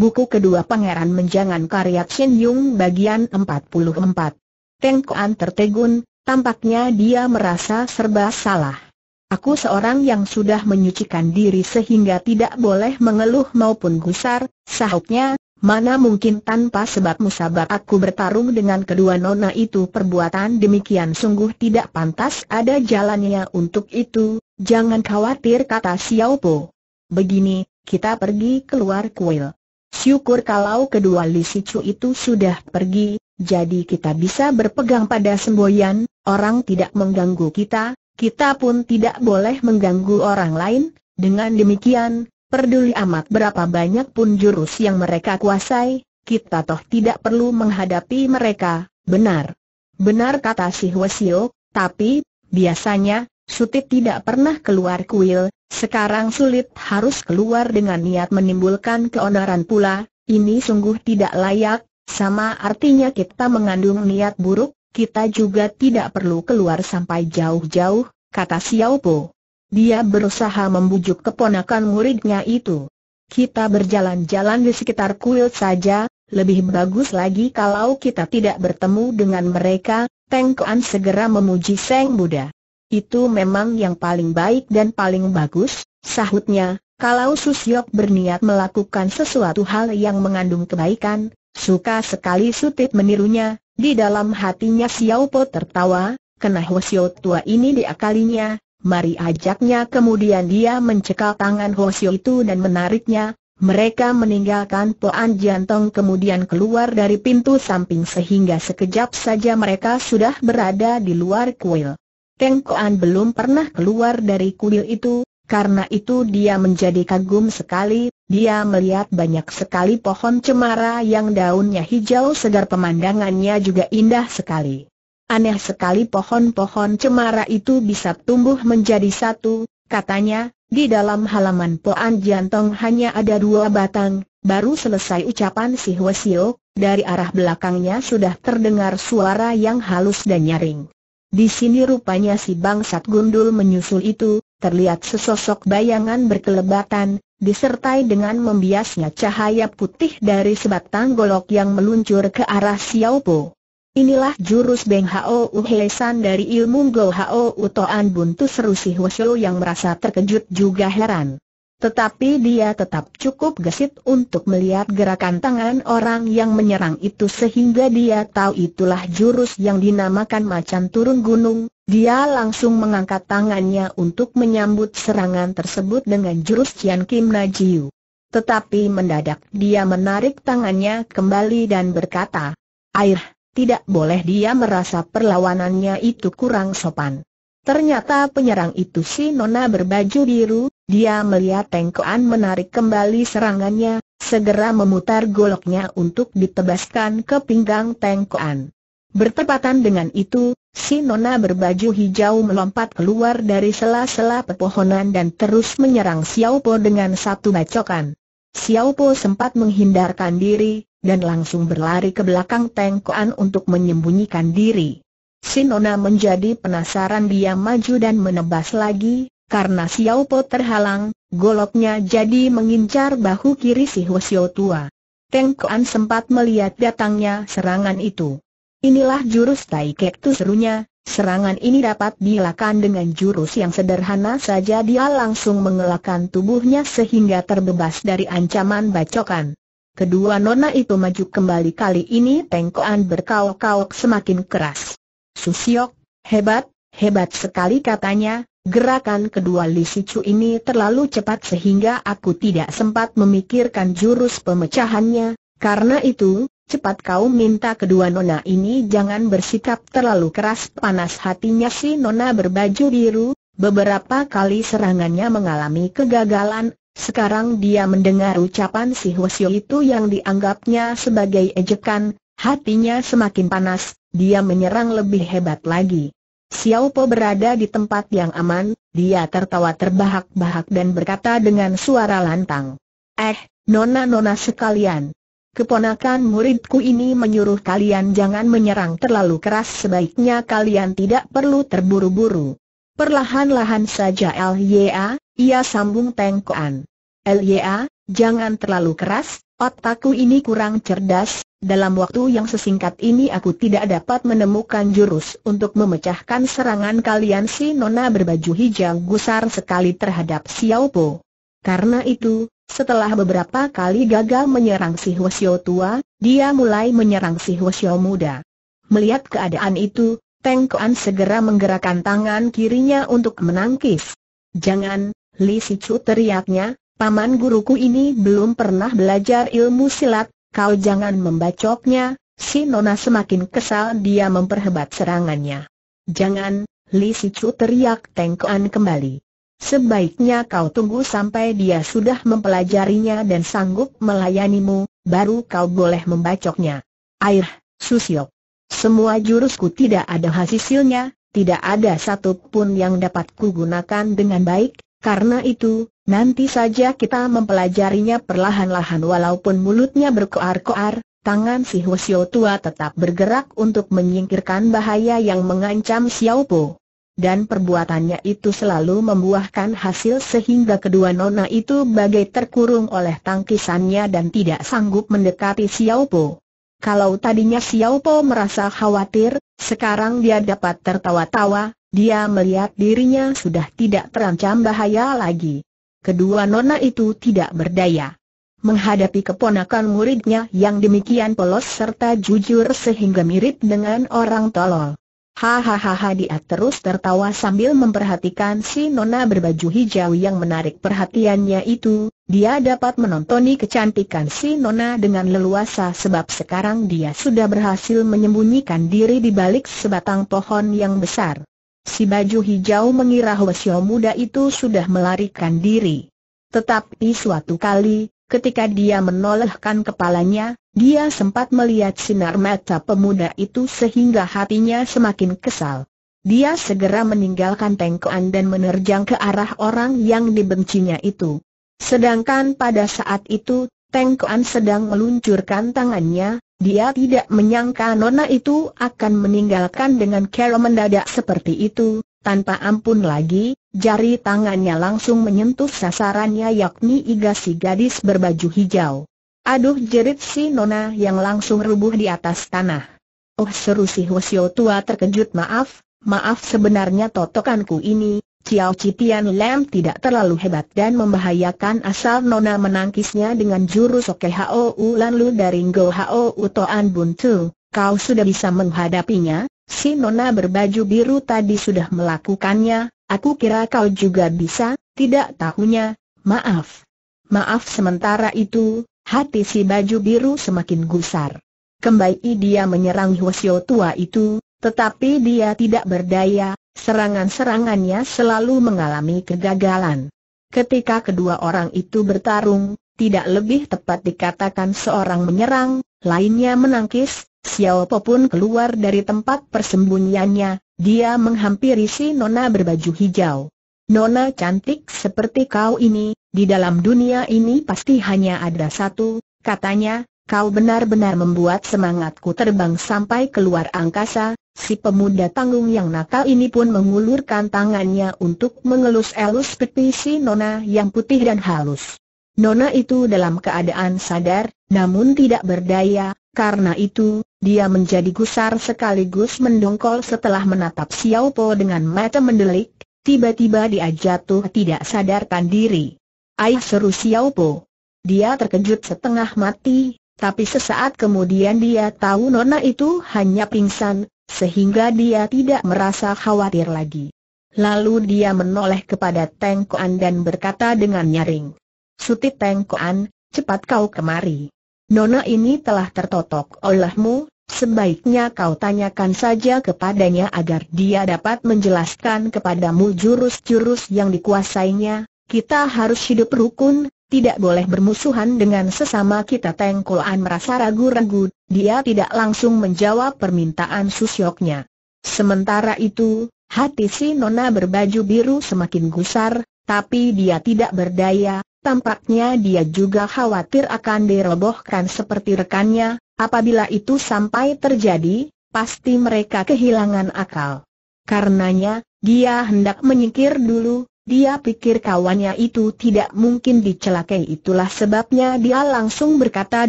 Buku kedua Pangeran Menjangan karya Chen Yung bagian 44. Teng Kuan tertegun, tampaknya dia merasa serba salah. Aku seorang yang sudah menyucikan diri sehingga tidak boleh mengeluh maupun gusar, sahutnya, Mana mungkin tanpa sebab musabab aku bertarung dengan kedua nona itu perbuatan demikian sungguh tidak pantas ada jalannya untuk itu, jangan khawatir kata Xiao Po. Begini, kita pergi keluar kuil. Syukur kalau kedua lisicu itu sudah pergi, jadi kita bisa berpegang pada semboyan, orang tidak mengganggu kita, kita pun tidak boleh mengganggu orang lain, dengan demikian, peduli amat berapa banyak pun jurus yang mereka kuasai, kita toh tidak perlu menghadapi mereka, benar. Benar kata si Hwasio, tapi, biasanya, Sutit tidak pernah keluar kuil, sekarang sulit harus keluar dengan niat menimbulkan keonaran pula, ini sungguh tidak layak, sama artinya kita mengandung niat buruk, kita juga tidak perlu keluar sampai jauh-jauh, kata Xiao Po. Dia berusaha membujuk keponakan muridnya itu. Kita berjalan-jalan di sekitar kuil saja, lebih bagus lagi kalau kita tidak bertemu dengan mereka, Teng Kuan segera memuji Seng Buddha. Itu memang yang paling baik dan paling bagus, sahutnya, kalau Susyok berniat melakukan sesuatu hal yang mengandung kebaikan, suka sekali Sutit menirunya, di dalam hatinya Xiao Po tertawa, kena Hwasyo tua ini diakalinya, mari ajaknya kemudian dia mencekal tangan Hwasyo itu dan menariknya, mereka meninggalkan Poan Jiantong kemudian keluar dari pintu samping sehingga sekejap saja mereka sudah berada di luar kuil. Tengkoan belum pernah keluar dari kuil itu, karena itu dia menjadi kagum sekali, dia melihat banyak sekali pohon cemara yang daunnya hijau segar pemandangannya juga indah sekali. Aneh sekali pohon-pohon cemara itu bisa tumbuh menjadi satu, katanya, di dalam halaman Poan Jantong hanya ada dua batang, baru selesai ucapan si Hwasio, dari arah belakangnya sudah terdengar suara yang halus dan nyaring. Di sini rupanya si bangsat gundul menyusul itu, terlihat sesosok bayangan berkelebatan, disertai dengan membiasnya cahaya putih dari sebatang golok yang meluncur ke arah Xiao Po. Inilah jurus Beng Hao Uhesan dari ilmu Go Hao Utoan Buntu Seru Si Hwasyo yang merasa terkejut juga heran. Tetapi dia tetap cukup gesit untuk melihat gerakan tangan orang yang menyerang itu sehingga dia tahu itulah jurus yang dinamakan macan turun gunung. Dia langsung mengangkat tangannya untuk menyambut serangan tersebut dengan jurus Cian Kim Najiu. Tetapi mendadak dia menarik tangannya kembali dan berkata, Air, tidak boleh dia merasa perlawanannya itu kurang sopan. Ternyata penyerang itu si Nona berbaju biru, dia melihat Tengkoan menarik kembali serangannya, segera memutar goloknya untuk ditebaskan ke pinggang Tengkoan. Bertepatan dengan itu, si nona berbaju hijau melompat keluar dari sela-sela pepohonan dan terus menyerang Xiao Po dengan satu bacokan. Xiao Po sempat menghindarkan diri, dan langsung berlari ke belakang Tengkoan untuk menyembunyikan diri. Sinona menjadi penasaran dia maju dan menebas lagi, karena Xiao Po terhalang, goloknya jadi mengincar bahu kiri si Hu Xiao tua. Teng Kuan sempat melihat datangnya serangan itu. Inilah jurus Tai Kek tu serunya, serangan ini dapat dilakukan dengan jurus yang sederhana saja dia langsung mengelakkan tubuhnya sehingga terbebas dari ancaman bacokan. Kedua nona itu maju kembali kali ini tengkoan berkaok-kaok semakin keras. Susiok, hebat, hebat sekali katanya, Gerakan kedua Li Sicu ini terlalu cepat sehingga aku tidak sempat memikirkan jurus pemecahannya, karena itu, cepat kau minta kedua nona ini jangan bersikap terlalu keras panas hatinya si nona berbaju biru, beberapa kali serangannya mengalami kegagalan, sekarang dia mendengar ucapan si Hwasyo itu yang dianggapnya sebagai ejekan, hatinya semakin panas, dia menyerang lebih hebat lagi. Xiao Po berada di tempat yang aman, dia tertawa terbahak-bahak dan berkata dengan suara lantang. Eh, nona-nona sekalian. Keponakan muridku ini menyuruh kalian jangan menyerang terlalu keras sebaiknya kalian tidak perlu terburu-buru. Perlahan-lahan saja LYA, ia sambung Tengkoan. LYA, jangan terlalu keras, Otakku ini kurang cerdas, dalam waktu yang sesingkat ini aku tidak dapat menemukan jurus untuk memecahkan serangan kalian si nona berbaju hijau gusar sekali terhadap Xiao Po. Karena itu, setelah beberapa kali gagal menyerang si Huo tua, dia mulai menyerang si Huosio muda. Melihat keadaan itu, Teng Kuan segera menggerakkan tangan kirinya untuk menangkis. Jangan, Li Si Chu teriaknya, Paman guruku ini belum pernah belajar ilmu silat, kau jangan membacoknya, si Nona semakin kesal dia memperhebat serangannya. Jangan, Li Sicu teriak Tengkoan kembali. Sebaiknya kau tunggu sampai dia sudah mempelajarinya dan sanggup melayanimu, baru kau boleh membacoknya. Air, Susio. Semua jurusku tidak ada hasilnya, tidak ada satupun yang dapat kugunakan dengan baik, karena itu, Nanti saja kita mempelajarinya perlahan-lahan walaupun mulutnya berkoar-koar, tangan si Hwasyo tua tetap bergerak untuk menyingkirkan bahaya yang mengancam Xiao Po. Dan perbuatannya itu selalu membuahkan hasil sehingga kedua nona itu bagai terkurung oleh tangkisannya dan tidak sanggup mendekati Xiao Po. Kalau tadinya Xiao Po merasa khawatir, sekarang dia dapat tertawa-tawa, dia melihat dirinya sudah tidak terancam bahaya lagi kedua nona itu tidak berdaya. Menghadapi keponakan muridnya yang demikian polos serta jujur sehingga mirip dengan orang tolol. Hahaha dia terus tertawa sambil memperhatikan si nona berbaju hijau yang menarik perhatiannya itu, dia dapat menontoni kecantikan si nona dengan leluasa sebab sekarang dia sudah berhasil menyembunyikan diri di balik sebatang pohon yang besar si baju hijau mengira Hwasyo muda itu sudah melarikan diri. Tetapi suatu kali, ketika dia menolehkan kepalanya, dia sempat melihat sinar mata pemuda itu sehingga hatinya semakin kesal. Dia segera meninggalkan tengkoan dan menerjang ke arah orang yang dibencinya itu. Sedangkan pada saat itu, tengkoan sedang meluncurkan tangannya, dia tidak menyangka nona itu akan meninggalkan dengan cara mendadak seperti itu, tanpa ampun lagi, jari tangannya langsung menyentuh sasarannya yakni iga si gadis berbaju hijau. Aduh jerit si nona yang langsung rubuh di atas tanah. Oh seru si Hwasyo tua terkejut maaf, maaf sebenarnya totokanku ini, Kiao Cipian Lam tidak terlalu hebat dan membahayakan asal Nona menangkisnya dengan jurus Oke U Lan Lu dari Ngo U Toan Bun Tu. Kau sudah bisa menghadapinya, si Nona berbaju biru tadi sudah melakukannya, aku kira kau juga bisa, tidak tahunya, maaf. Maaf sementara itu, hati si baju biru semakin gusar. Kembali dia menyerang Hwasyo tua itu, tetapi dia tidak berdaya, Serangan-serangannya selalu mengalami kegagalan. Ketika kedua orang itu bertarung, tidak lebih tepat dikatakan seorang menyerang, lainnya menangkis, Xiao Po pun keluar dari tempat persembunyiannya, dia menghampiri si Nona berbaju hijau. Nona cantik seperti kau ini, di dalam dunia ini pasti hanya ada satu, katanya, kau benar-benar membuat semangatku terbang sampai keluar angkasa, Si pemuda tanggung yang nakal ini pun mengulurkan tangannya untuk mengelus-elus peti si Nona yang putih dan halus. Nona itu dalam keadaan sadar, namun tidak berdaya, karena itu, dia menjadi gusar sekaligus mendongkol setelah menatap Xiao Po dengan mata mendelik, tiba-tiba dia jatuh tidak sadarkan diri. Ayah seru Xiao Po. Dia terkejut setengah mati, tapi sesaat kemudian dia tahu Nona itu hanya pingsan, sehingga dia tidak merasa khawatir lagi. Lalu dia menoleh kepada Teng Koan dan berkata dengan nyaring, Suti Teng Koan, cepat kau kemari. Nona ini telah tertotok olehmu, sebaiknya kau tanyakan saja kepadanya agar dia dapat menjelaskan kepadamu jurus-jurus yang dikuasainya, kita harus hidup rukun, tidak boleh bermusuhan dengan sesama kita Teng merasa ragu-ragu, dia tidak langsung menjawab permintaan susyoknya. Sementara itu, hati si Nona berbaju biru semakin gusar, tapi dia tidak berdaya, tampaknya dia juga khawatir akan dirobohkan seperti rekannya, apabila itu sampai terjadi, pasti mereka kehilangan akal. Karenanya, dia hendak menyingkir dulu, dia pikir kawannya itu tidak mungkin dicelakai itulah sebabnya dia langsung berkata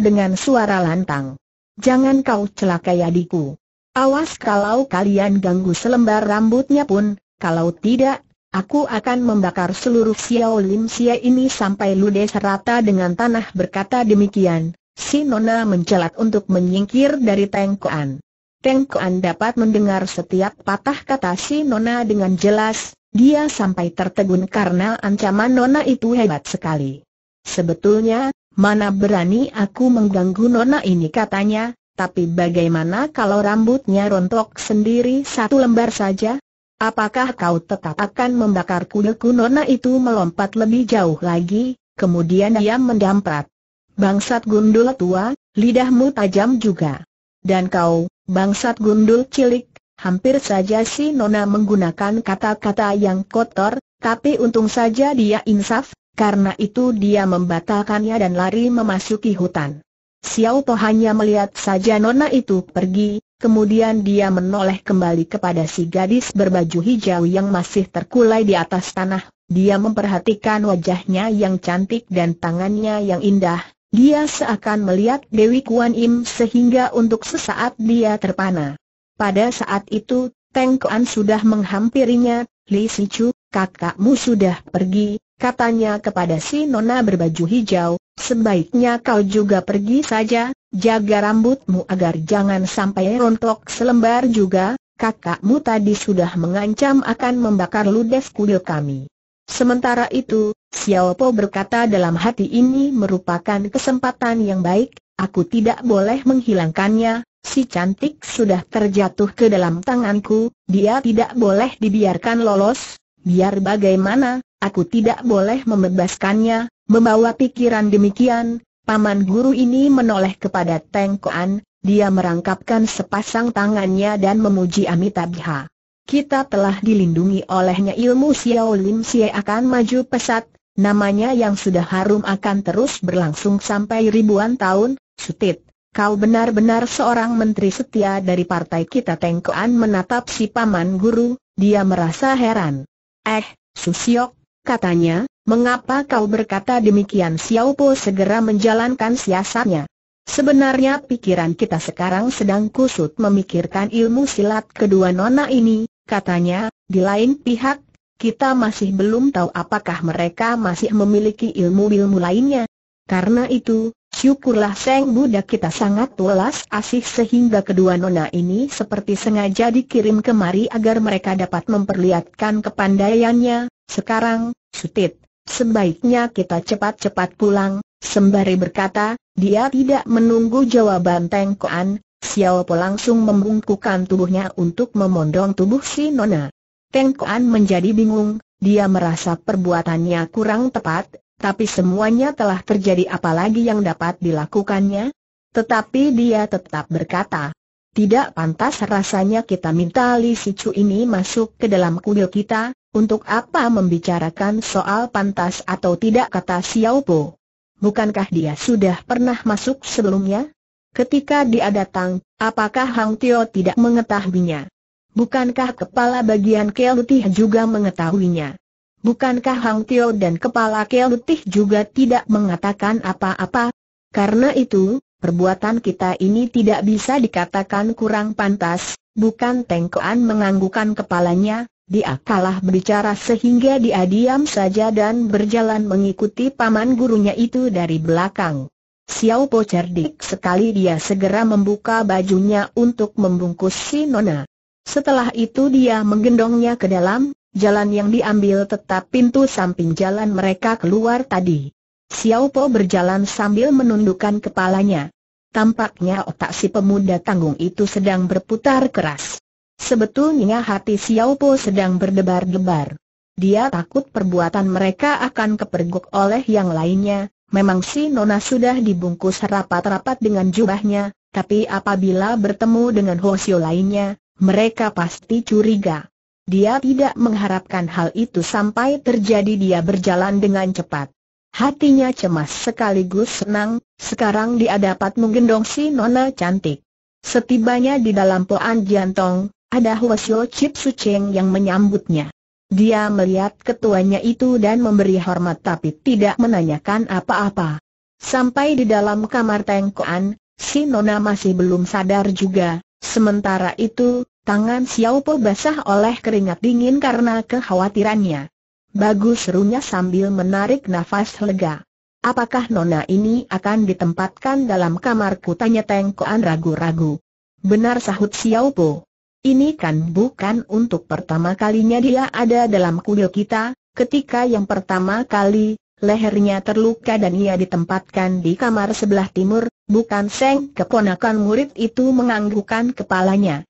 dengan suara lantang. Jangan kau celakai adikku. Awas kalau kalian ganggu selembar rambutnya pun, kalau tidak, aku akan membakar seluruh Xiao Lim Xia ini sampai ludes rata dengan tanah berkata demikian. Si Nona mencelat untuk menyingkir dari Tengkoan. Tengkoan dapat mendengar setiap patah kata si Nona dengan jelas, dia sampai tertegun karena ancaman Nona itu hebat sekali. Sebetulnya, mana berani aku mengganggu Nona ini katanya, tapi bagaimana kalau rambutnya rontok sendiri satu lembar saja? Apakah kau tetap akan membakar kudaku Nona itu melompat lebih jauh lagi, kemudian ia mendamprat. Bangsat gundul tua, lidahmu tajam juga. Dan kau, bangsat gundul cilik, Hampir saja si Nona menggunakan kata-kata yang kotor, tapi untung saja dia insaf, karena itu dia membatalkannya dan lari memasuki hutan. Xiao Po hanya melihat saja Nona itu pergi, kemudian dia menoleh kembali kepada si gadis berbaju hijau yang masih terkulai di atas tanah. Dia memperhatikan wajahnya yang cantik dan tangannya yang indah. Dia seakan melihat Dewi Kuan Im sehingga untuk sesaat dia terpana. Pada saat itu, Teng Kuan sudah menghampirinya, Li Si Chu, kakakmu sudah pergi, katanya kepada si nona berbaju hijau, sebaiknya kau juga pergi saja, jaga rambutmu agar jangan sampai rontok selembar juga, kakakmu tadi sudah mengancam akan membakar ludes kudil kami. Sementara itu, Xiao Po berkata dalam hati ini merupakan kesempatan yang baik, aku tidak boleh menghilangkannya, Si cantik sudah terjatuh ke dalam tanganku, dia tidak boleh dibiarkan lolos, biar bagaimana, aku tidak boleh membebaskannya, membawa pikiran demikian, paman guru ini menoleh kepada Teng Koan, dia merangkapkan sepasang tangannya dan memuji Amitabha. Kita telah dilindungi olehnya ilmu Xiao Lim Xie akan maju pesat, namanya yang sudah harum akan terus berlangsung sampai ribuan tahun, sutit. Kau benar-benar seorang menteri setia dari partai kita Tengkoan menatap si paman guru, dia merasa heran. Eh, Susiok, katanya, mengapa kau berkata demikian Xiao segera menjalankan siasatnya. Sebenarnya pikiran kita sekarang sedang kusut memikirkan ilmu silat kedua nona ini, katanya, di lain pihak, kita masih belum tahu apakah mereka masih memiliki ilmu-ilmu lainnya. Karena itu, Syukurlah Seng Buddha kita sangat tulas asih sehingga kedua nona ini seperti sengaja dikirim kemari agar mereka dapat memperlihatkan kepandaiannya. Sekarang, Sutit, sebaiknya kita cepat-cepat pulang, sembari berkata, dia tidak menunggu jawaban Teng Koan, Xiao Po langsung membungkukkan tubuhnya untuk memondong tubuh si Nona. Teng menjadi bingung, dia merasa perbuatannya kurang tepat, tapi semuanya telah terjadi apalagi yang dapat dilakukannya? Tetapi dia tetap berkata, tidak pantas rasanya kita minta Li Sicu ini masuk ke dalam kuil kita, untuk apa membicarakan soal pantas atau tidak kata Xiao Po. Bukankah dia sudah pernah masuk sebelumnya? Ketika dia datang, apakah Hang Tio tidak mengetahuinya? Bukankah kepala bagian Kelutih juga mengetahuinya? Bukankah Hang Tio dan Kepala Kelutih juga tidak mengatakan apa-apa? Karena itu, perbuatan kita ini tidak bisa dikatakan kurang pantas, bukan Tengkoan menganggukan kepalanya, dia kalah berbicara sehingga dia diam saja dan berjalan mengikuti paman gurunya itu dari belakang. Xiao Po cerdik sekali dia segera membuka bajunya untuk membungkus si Nona. Setelah itu dia menggendongnya ke dalam, Jalan yang diambil tetap pintu samping jalan mereka keluar tadi. Xiao Po berjalan sambil menundukkan kepalanya. Tampaknya otak si pemuda tanggung itu sedang berputar keras. Sebetulnya hati Xiao Po sedang berdebar-debar. Dia takut perbuatan mereka akan kepergok oleh yang lainnya, Memang si Nona sudah dibungkus rapat-rapat dengan jubahnya, tapi apabila bertemu dengan Hosio lainnya, mereka pasti curiga. Dia tidak mengharapkan hal itu sampai terjadi dia berjalan dengan cepat. Hatinya cemas sekaligus senang, sekarang dia dapat menggendong si nona cantik. Setibanya di dalam Poan jantong, ada Hwasyo Chip Cheng yang menyambutnya. Dia melihat ketuanya itu dan memberi hormat tapi tidak menanyakan apa-apa. Sampai di dalam kamar Tengkoan, si Nona masih belum sadar juga, sementara itu, Tangan Xiao Po basah oleh keringat dingin karena kekhawatirannya. Bagus serunya sambil menarik nafas lega. Apakah nona ini akan ditempatkan dalam kamarku? Tanya Tengkoan ragu-ragu. Benar sahut Xiao Po. Ini kan bukan untuk pertama kalinya dia ada dalam kuil kita, ketika yang pertama kali, lehernya terluka dan ia ditempatkan di kamar sebelah timur, bukan Seng keponakan murid itu menganggukkan kepalanya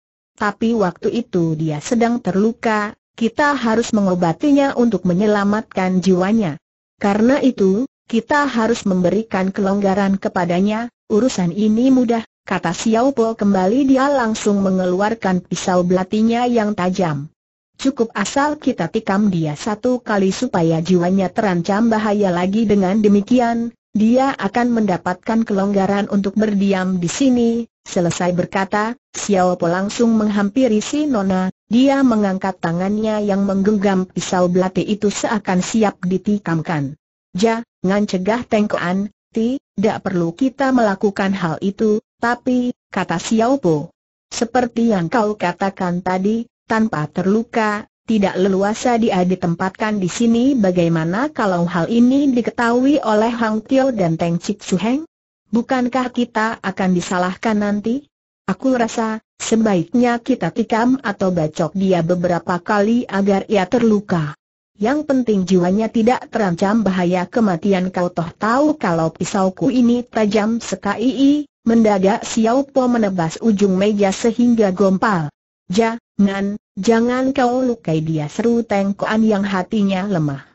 tapi waktu itu dia sedang terluka, kita harus mengobatinya untuk menyelamatkan jiwanya. Karena itu, kita harus memberikan kelonggaran kepadanya, urusan ini mudah, kata Xiao Po kembali dia langsung mengeluarkan pisau belatinya yang tajam. Cukup asal kita tikam dia satu kali supaya jiwanya terancam bahaya lagi dengan demikian, dia akan mendapatkan kelonggaran untuk berdiam di sini. Selesai berkata, Xiao Po langsung menghampiri si Nona, dia mengangkat tangannya yang menggenggam pisau belati itu seakan siap ditikamkan. Ja, ngan cegah tengkoan, tidak perlu kita melakukan hal itu, tapi, kata Xiao Po. Seperti yang kau katakan tadi, tanpa terluka, tidak leluasa dia ditempatkan di sini bagaimana kalau hal ini diketahui oleh Hang Tio dan Teng Cik Su Heng? Bukankah kita akan disalahkan nanti? Aku rasa, sebaiknya kita tikam atau bacok dia beberapa kali agar ia terluka. Yang penting jiwanya tidak terancam bahaya kematian kau toh tahu kalau pisauku ini tajam sekali, mendadak Xiao Po menebas ujung meja sehingga gompal. Jangan. Jangan kau lukai dia seru Tengkoan yang hatinya lemah.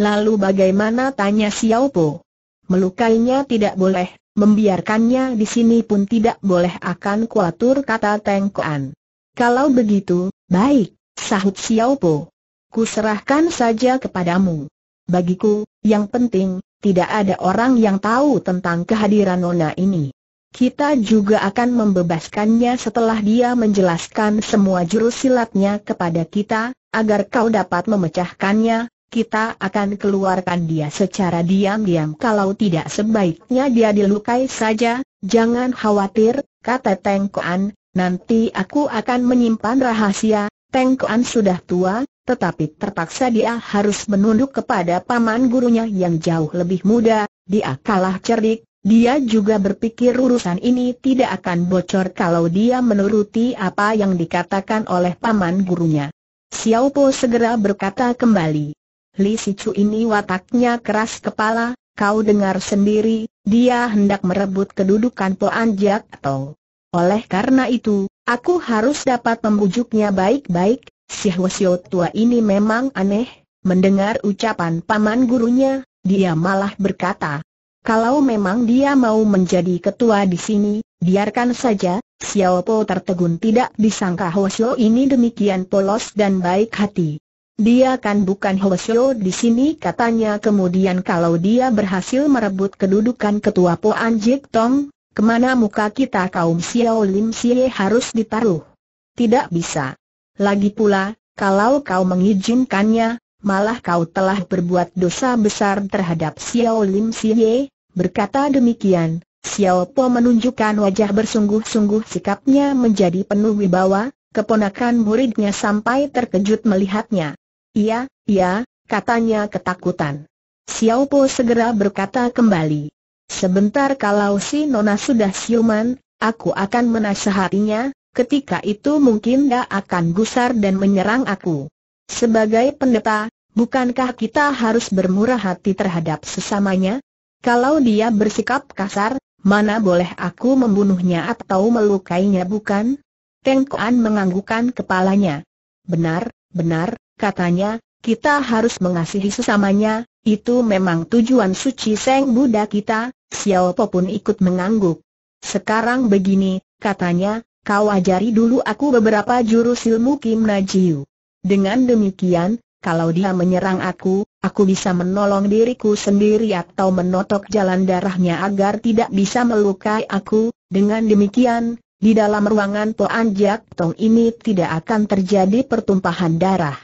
Lalu bagaimana tanya Xiao Po? Melukainya tidak boleh, membiarkannya di sini pun tidak boleh akan kuatur kata Tengkoan. Kalau begitu, baik, sahut Xiao Po. serahkan saja kepadamu. Bagiku, yang penting, tidak ada orang yang tahu tentang kehadiran Nona ini. Kita juga akan membebaskannya setelah dia menjelaskan semua jurus silatnya kepada kita, agar kau dapat memecahkannya, kita akan keluarkan dia secara diam-diam kalau tidak sebaiknya dia dilukai saja, jangan khawatir, kata Teng Kuan, nanti aku akan menyimpan rahasia, Teng Kuan sudah tua, tetapi terpaksa dia harus menunduk kepada paman gurunya yang jauh lebih muda, dia kalah cerdik, dia juga berpikir urusan ini tidak akan bocor kalau dia menuruti apa yang dikatakan oleh paman gurunya. Xiao Po segera berkata kembali. Li Sichu ini wataknya keras kepala, kau dengar sendiri, dia hendak merebut kedudukan Po Anjak atau. Oleh karena itu, aku harus dapat membujuknya baik-baik, si Hwasyo tua ini memang aneh, mendengar ucapan paman gurunya, dia malah berkata, kalau memang dia mau menjadi ketua di sini, biarkan saja, Xiao Po tertegun tidak disangka Hosio ini demikian polos dan baik hati. Dia kan bukan Hosio di sini katanya kemudian kalau dia berhasil merebut kedudukan ketua Po Anjik Tong, kemana muka kita kaum Xiao Lim Xie harus ditaruh? Tidak bisa. Lagi pula, kalau kau mengizinkannya, malah kau telah berbuat dosa besar terhadap Xiao Lim Xie, Berkata demikian, Xiao Po menunjukkan wajah bersungguh-sungguh sikapnya menjadi penuh wibawa, keponakan muridnya sampai terkejut melihatnya. Iya, iya, katanya ketakutan. Xiao Po segera berkata kembali. Sebentar kalau si Nona sudah siuman, aku akan menasehatinya, ketika itu mungkin dia akan gusar dan menyerang aku. Sebagai pendeta, bukankah kita harus bermurah hati terhadap sesamanya? Kalau dia bersikap kasar, mana boleh aku membunuhnya atau melukainya bukan? Teng Kuan menganggukkan kepalanya. Benar, benar, katanya, kita harus mengasihi sesamanya, itu memang tujuan suci Seng Buddha kita, Xiao Po pun ikut mengangguk. Sekarang begini, katanya, kau ajari dulu aku beberapa jurus ilmu Kim Najiu. Dengan demikian, kalau dia menyerang aku, Aku bisa menolong diriku sendiri atau menotok jalan darahnya agar tidak bisa melukai aku, dengan demikian, di dalam ruangan Toan Jiak Tong ini tidak akan terjadi pertumpahan darah.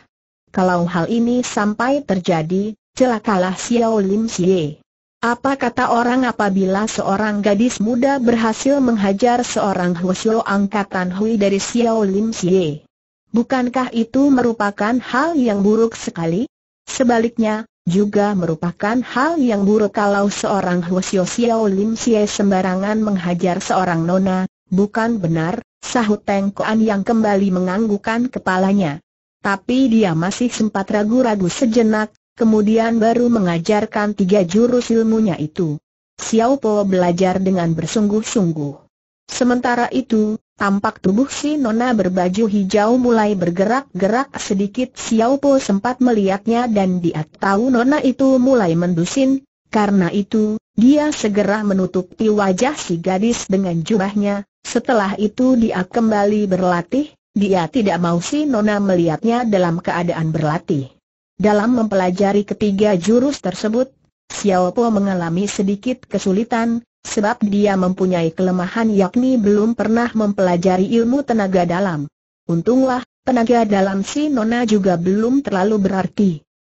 Kalau hal ini sampai terjadi, celakalah Xiao Lim Xie. Apa kata orang apabila seorang gadis muda berhasil menghajar seorang Huosio angkatan Hui dari Xiao Lim Xie? Bukankah itu merupakan hal yang buruk sekali? Sebaliknya, juga merupakan hal yang buruk kalau seorang Huo Xiao Lim Xie sembarangan menghajar seorang nona, bukan benar, sahut Teng Koan yang kembali menganggukan kepalanya. Tapi dia masih sempat ragu-ragu sejenak, kemudian baru mengajarkan tiga jurus ilmunya itu. Xiao Po belajar dengan bersungguh-sungguh. Sementara itu, Tampak tubuh si Nona berbaju hijau mulai bergerak-gerak sedikit Xiao Po sempat melihatnya dan dia tahu Nona itu mulai mendusin Karena itu, dia segera menutupi wajah si gadis dengan jubahnya Setelah itu dia kembali berlatih Dia tidak mau si Nona melihatnya dalam keadaan berlatih Dalam mempelajari ketiga jurus tersebut Xiao Po mengalami sedikit kesulitan Sebab dia mempunyai kelemahan yakni belum pernah mempelajari ilmu tenaga dalam. Untunglah, tenaga dalam si Nona juga belum terlalu berarti.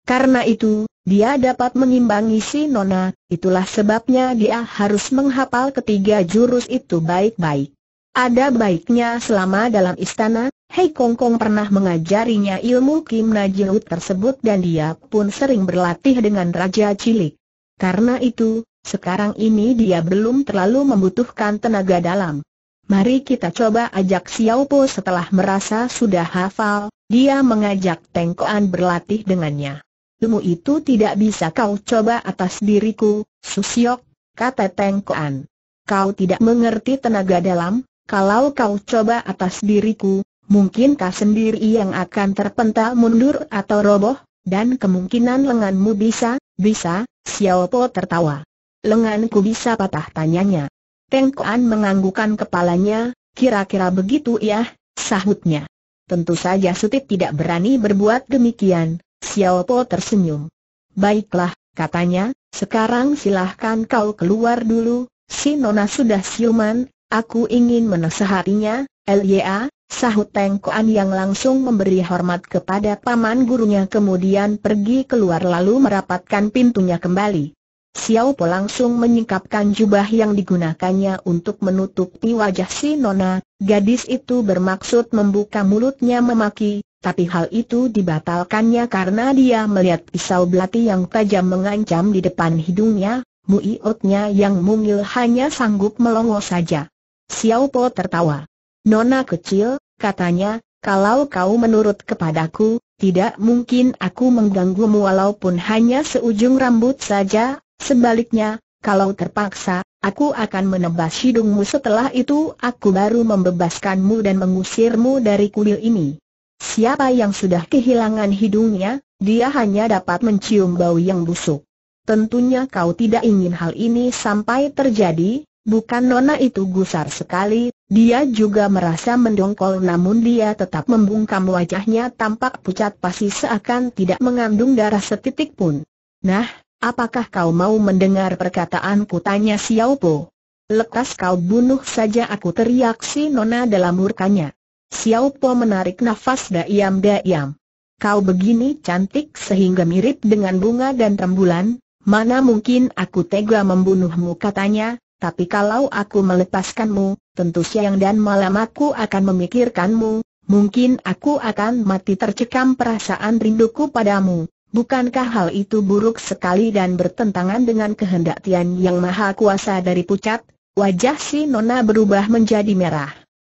Karena itu, dia dapat mengimbangi si Nona, itulah sebabnya dia harus menghapal ketiga jurus itu baik-baik. Ada baiknya selama dalam istana, Hei Kong Kong pernah mengajarinya ilmu Kim Najiut tersebut dan dia pun sering berlatih dengan Raja Cilik. Karena itu, sekarang ini dia belum terlalu membutuhkan tenaga dalam. Mari kita coba ajak Xiao Po setelah merasa sudah hafal, dia mengajak Tengkoan berlatih dengannya. Ilmu itu tidak bisa kau coba atas diriku, Susiok, kata Tengkoan. Kau tidak mengerti tenaga dalam, kalau kau coba atas diriku, mungkin kau sendiri yang akan terpental mundur atau roboh, dan kemungkinan lenganmu bisa, bisa, Xiao Po tertawa lenganku bisa patah tanyanya. Teng Kuan menganggukan kepalanya, kira-kira begitu ya, sahutnya. Tentu saja Sutit tidak berani berbuat demikian, Xiao Po tersenyum. Baiklah, katanya, sekarang silahkan kau keluar dulu, si Nona sudah siuman, aku ingin menasehatinya, L.Y.A., sahut Teng Kuan yang langsung memberi hormat kepada paman gurunya kemudian pergi keluar lalu merapatkan pintunya kembali. Xiao Po langsung menyingkapkan jubah yang digunakannya untuk menutupi wajah si Nona, gadis itu bermaksud membuka mulutnya memaki, tapi hal itu dibatalkannya karena dia melihat pisau belati yang tajam mengancam di depan hidungnya, muiotnya yang mungil hanya sanggup melongo saja. Xiao Po tertawa. Nona kecil, katanya, kalau kau menurut kepadaku, tidak mungkin aku mengganggumu walaupun hanya seujung rambut saja, Sebaliknya, kalau terpaksa, aku akan menebas hidungmu setelah itu aku baru membebaskanmu dan mengusirmu dari kuil ini. Siapa yang sudah kehilangan hidungnya, dia hanya dapat mencium bau yang busuk. Tentunya kau tidak ingin hal ini sampai terjadi, bukan Nona itu gusar sekali, dia juga merasa mendongkol namun dia tetap membungkam wajahnya tampak pucat pasti seakan tidak mengandung darah setitik pun. Nah, Apakah kau mau mendengar perkataanku tanya Xiao Po? Lekas kau bunuh saja aku teriak si Nona dalam murkanya. Xiao Po menarik nafas diam-diam. Kau begini cantik sehingga mirip dengan bunga dan rembulan, mana mungkin aku tega membunuhmu katanya, tapi kalau aku melepaskanmu, tentu siang dan malam aku akan memikirkanmu, mungkin aku akan mati tercekam perasaan rinduku padamu. Bukankah hal itu buruk sekali dan bertentangan dengan kehendak Tian yang maha kuasa dari pucat? Wajah si Nona berubah menjadi merah.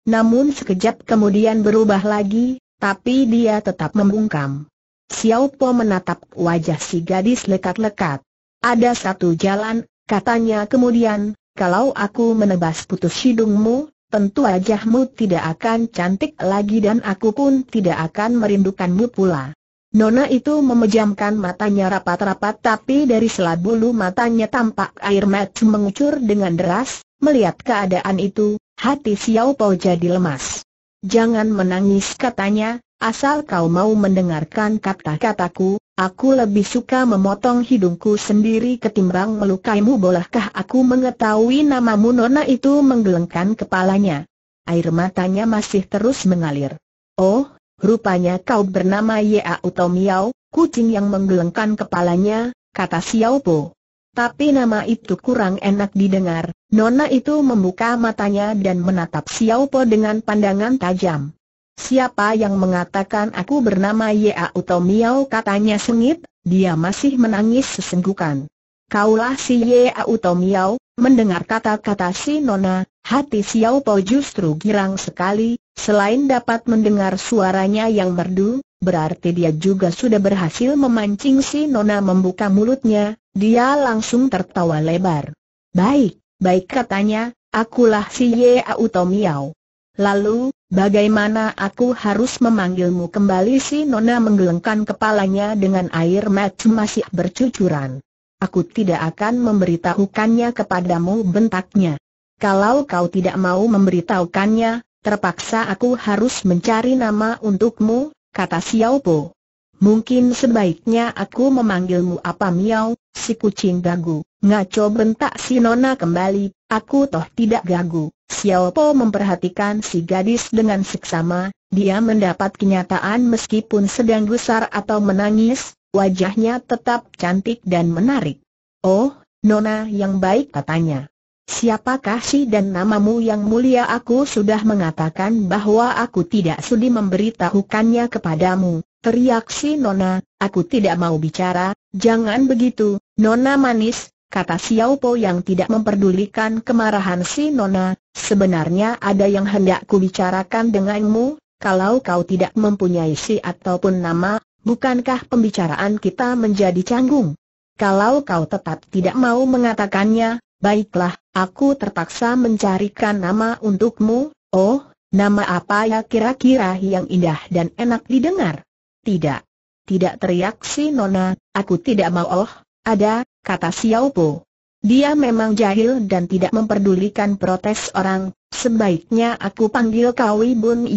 Namun sekejap kemudian berubah lagi, tapi dia tetap membungkam. Xiao Po menatap wajah si gadis lekat-lekat. Ada satu jalan, katanya kemudian, kalau aku menebas putus hidungmu, tentu wajahmu tidak akan cantik lagi dan aku pun tidak akan merindukanmu pula. Nona itu memejamkan matanya rapat-rapat tapi dari selat bulu matanya tampak air mata mengucur dengan deras, melihat keadaan itu, hati Xiao Pao jadi lemas. Jangan menangis katanya, asal kau mau mendengarkan kata-kataku, aku lebih suka memotong hidungku sendiri ketimbang melukaimu bolehkah aku mengetahui namamu Nona itu menggelengkan kepalanya. Air matanya masih terus mengalir. Oh, Rupanya kau bernama Yea atau Miao, kucing yang menggelengkan kepalanya, kata Xiao Po. Tapi nama itu kurang enak didengar, Nona itu membuka matanya dan menatap Xiao Po dengan pandangan tajam. Siapa yang mengatakan aku bernama Yea atau Miao katanya sengit, dia masih menangis sesenggukan. Kaulah si Yea atau Miao, Mendengar kata-kata si Nona, hati Xiao Po justru girang sekali, selain dapat mendengar suaranya yang merdu, berarti dia juga sudah berhasil memancing si Nona membuka mulutnya, dia langsung tertawa lebar. Baik, baik katanya, akulah si Ye Yeau Miao. Lalu, bagaimana aku harus memanggilmu kembali si Nona menggelengkan kepalanya dengan air mata masih bercucuran. Aku tidak akan memberitahukannya kepadamu bentaknya. Kalau kau tidak mau memberitahukannya, terpaksa aku harus mencari nama untukmu, kata Xiao Po. Mungkin sebaiknya aku memanggilmu apa Miao, si kucing gagu. Ngaco bentak si Nona kembali, aku toh tidak gagu. Xiao Po memperhatikan si gadis dengan seksama, dia mendapat kenyataan meskipun sedang gusar atau menangis, Wajahnya tetap cantik dan menarik. Oh, Nona yang baik katanya. Siapakah si dan namamu yang mulia aku sudah mengatakan bahwa aku tidak sudi memberitahukannya kepadamu, teriak si Nona, aku tidak mau bicara, jangan begitu, Nona manis, kata Xiao Po yang tidak memperdulikan kemarahan si Nona, sebenarnya ada yang hendak ku bicarakan denganmu, kalau kau tidak mempunyai si ataupun nama, bukankah pembicaraan kita menjadi canggung? Kalau kau tetap tidak mau mengatakannya, baiklah, aku terpaksa mencarikan nama untukmu, oh, nama apa ya kira-kira yang indah dan enak didengar? Tidak. Tidak teriak si Nona, aku tidak mau oh, ada, kata Xiao Po. Dia memang jahil dan tidak memperdulikan protes orang, sebaiknya aku panggil kau Ibun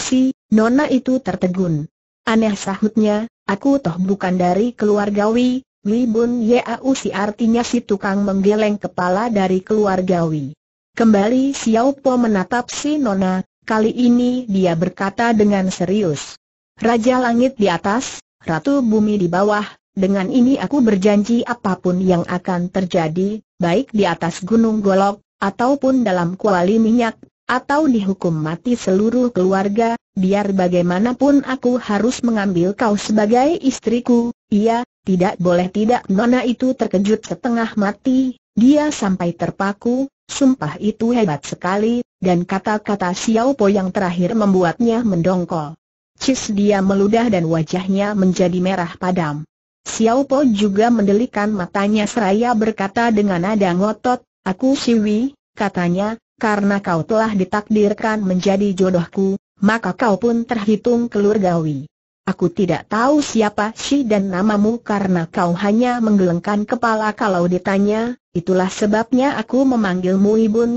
si. Nona itu tertegun. Aneh sahutnya, aku toh bukan dari keluarga Wi, Wi Bun Yau si artinya si tukang menggeleng kepala dari keluarga Wi. Kembali Xiao Po menatap si Nona, kali ini dia berkata dengan serius. Raja langit di atas, ratu bumi di bawah, dengan ini aku berjanji apapun yang akan terjadi, baik di atas gunung golok, ataupun dalam kuali minyak, atau dihukum mati seluruh keluarga, biar bagaimanapun aku harus mengambil kau sebagai istriku, iya, tidak boleh tidak Nona itu terkejut setengah mati, dia sampai terpaku, sumpah itu hebat sekali, dan kata-kata Xiao Po yang terakhir membuatnya mendongkol. Cis dia meludah dan wajahnya menjadi merah padam. Xiao Po juga mendelikan matanya seraya berkata dengan nada ngotot, Aku Siwi, katanya, karena kau telah ditakdirkan menjadi jodohku, maka kau pun terhitung keluargawi. Aku tidak tahu siapa si dan namamu karena kau hanya menggelengkan kepala kalau ditanya, itulah sebabnya aku memanggilmu Ibun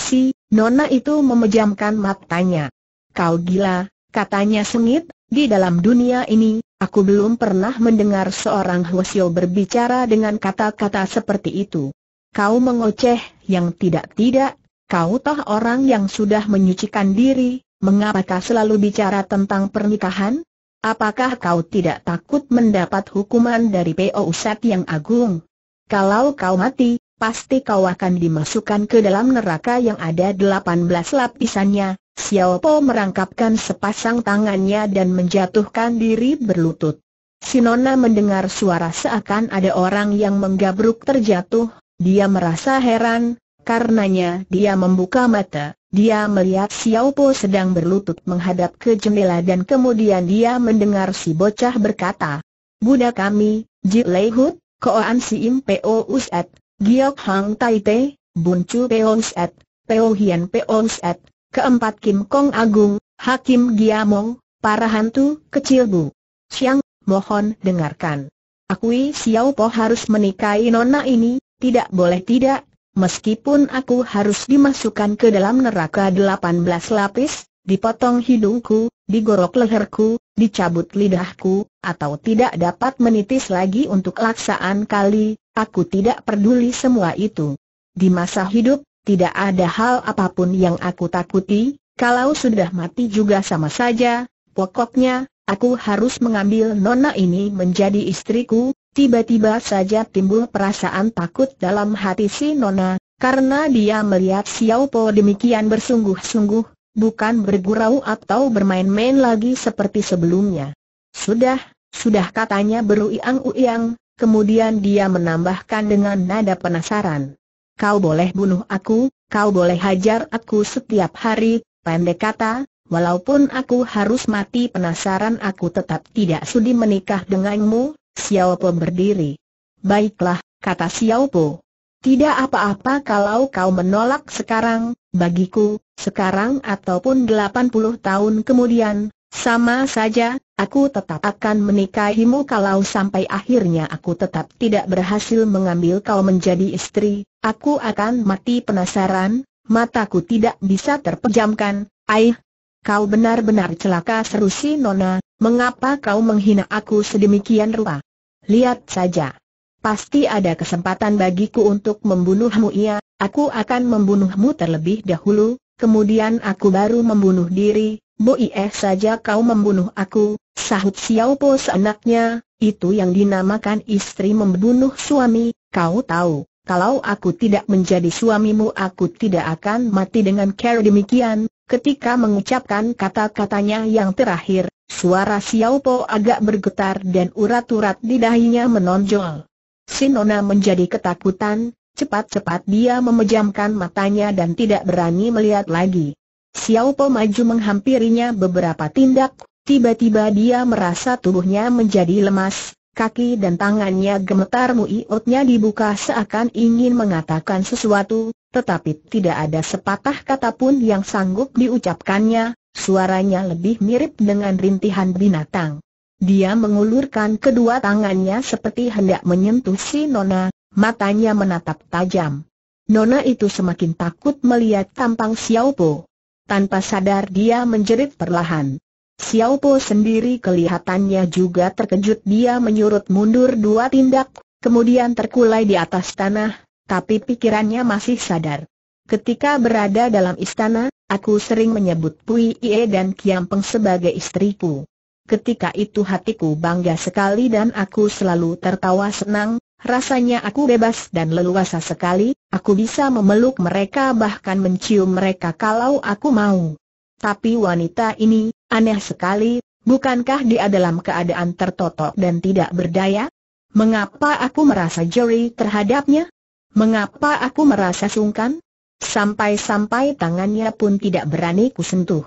si. Nona itu memejamkan matanya. Kau gila, katanya sengit, di dalam dunia ini, aku belum pernah mendengar seorang Hwasyo berbicara dengan kata-kata seperti itu. Kau mengoceh, yang tidak-tidak, kau toh orang yang sudah menyucikan diri, Mengapa kau selalu bicara tentang pernikahan? Apakah kau tidak takut mendapat hukuman dari P.O. Ustadz yang agung? Kalau kau mati, pasti kau akan dimasukkan ke dalam neraka yang ada 18 lapisannya. Xiao Po merangkapkan sepasang tangannya dan menjatuhkan diri berlutut. Sinona mendengar suara seakan ada orang yang menggabruk terjatuh, dia merasa heran, Karenanya dia membuka mata, dia melihat Xiao Po sedang berlutut menghadap ke jendela dan kemudian dia mendengar si bocah berkata, Bunda kami, Ji Lei Hut, Koan Si Im Po Usat, Giok Hang Tai Te, Bun Chu Po Usat, Peo Hian Po Usat, keempat Kim Kong Agung, Hakim Giamong, para hantu, kecil Bu. Siang, mohon dengarkan. Akui Xiao Po harus menikahi nona ini, tidak boleh tidak, Meskipun aku harus dimasukkan ke dalam neraka 18 lapis, dipotong hidungku, digorok leherku, dicabut lidahku, atau tidak dapat menitis lagi untuk laksaan kali, aku tidak peduli semua itu. Di masa hidup, tidak ada hal apapun yang aku takuti, kalau sudah mati juga sama saja, pokoknya, aku harus mengambil nona ini menjadi istriku, Tiba-tiba saja timbul perasaan takut dalam hati si Nona, karena dia melihat Xiao Po demikian bersungguh-sungguh, bukan bergurau atau bermain-main lagi seperti sebelumnya. Sudah, sudah katanya beruiang-uiang, kemudian dia menambahkan dengan nada penasaran. Kau boleh bunuh aku, kau boleh hajar aku setiap hari, pendek kata, walaupun aku harus mati penasaran aku tetap tidak sudi menikah denganmu, Xiao Po berdiri. Baiklah, kata Xiao Po. Tidak apa-apa kalau kau menolak sekarang, bagiku, sekarang ataupun 80 tahun kemudian, sama saja, aku tetap akan menikahimu kalau sampai akhirnya aku tetap tidak berhasil mengambil kau menjadi istri, aku akan mati penasaran, mataku tidak bisa terpejamkan, aih, kau benar-benar celaka seru si Nona, mengapa kau menghina aku sedemikian rupa? Lihat saja. Pasti ada kesempatan bagiku untuk membunuhmu ia, aku akan membunuhmu terlebih dahulu, kemudian aku baru membunuh diri, bu eh saja kau membunuh aku, sahut Xiao Po seenaknya, itu yang dinamakan istri membunuh suami, kau tahu, kalau aku tidak menjadi suamimu aku tidak akan mati dengan cara demikian, ketika mengucapkan kata-katanya yang terakhir, Suara Xiao Po agak bergetar dan urat-urat di dahinya menonjol. Sinona menjadi ketakutan, cepat-cepat dia memejamkan matanya dan tidak berani melihat lagi. Xiao Po maju menghampirinya beberapa tindak, tiba-tiba dia merasa tubuhnya menjadi lemas, kaki dan tangannya gemetar muiotnya dibuka seakan ingin mengatakan sesuatu, tetapi tidak ada sepatah kata pun yang sanggup diucapkannya, Suaranya lebih mirip dengan rintihan binatang. Dia mengulurkan kedua tangannya seperti hendak menyentuh si Nona, matanya menatap tajam. Nona itu semakin takut melihat tampang Xiao Po. Tanpa sadar dia menjerit perlahan. Xiao Po sendiri kelihatannya juga terkejut dia menyurut mundur dua tindak, kemudian terkulai di atas tanah, tapi pikirannya masih sadar. Ketika berada dalam istana, Aku sering menyebut Pui Ie dan Kiampeng sebagai istriku. Ketika itu hatiku bangga sekali dan aku selalu tertawa senang, rasanya aku bebas dan leluasa sekali, aku bisa memeluk mereka bahkan mencium mereka kalau aku mau. Tapi wanita ini, aneh sekali, bukankah dia dalam keadaan tertotok dan tidak berdaya? Mengapa aku merasa jeri terhadapnya? Mengapa aku merasa sungkan? Sampai-sampai tangannya pun tidak berani kusentuh.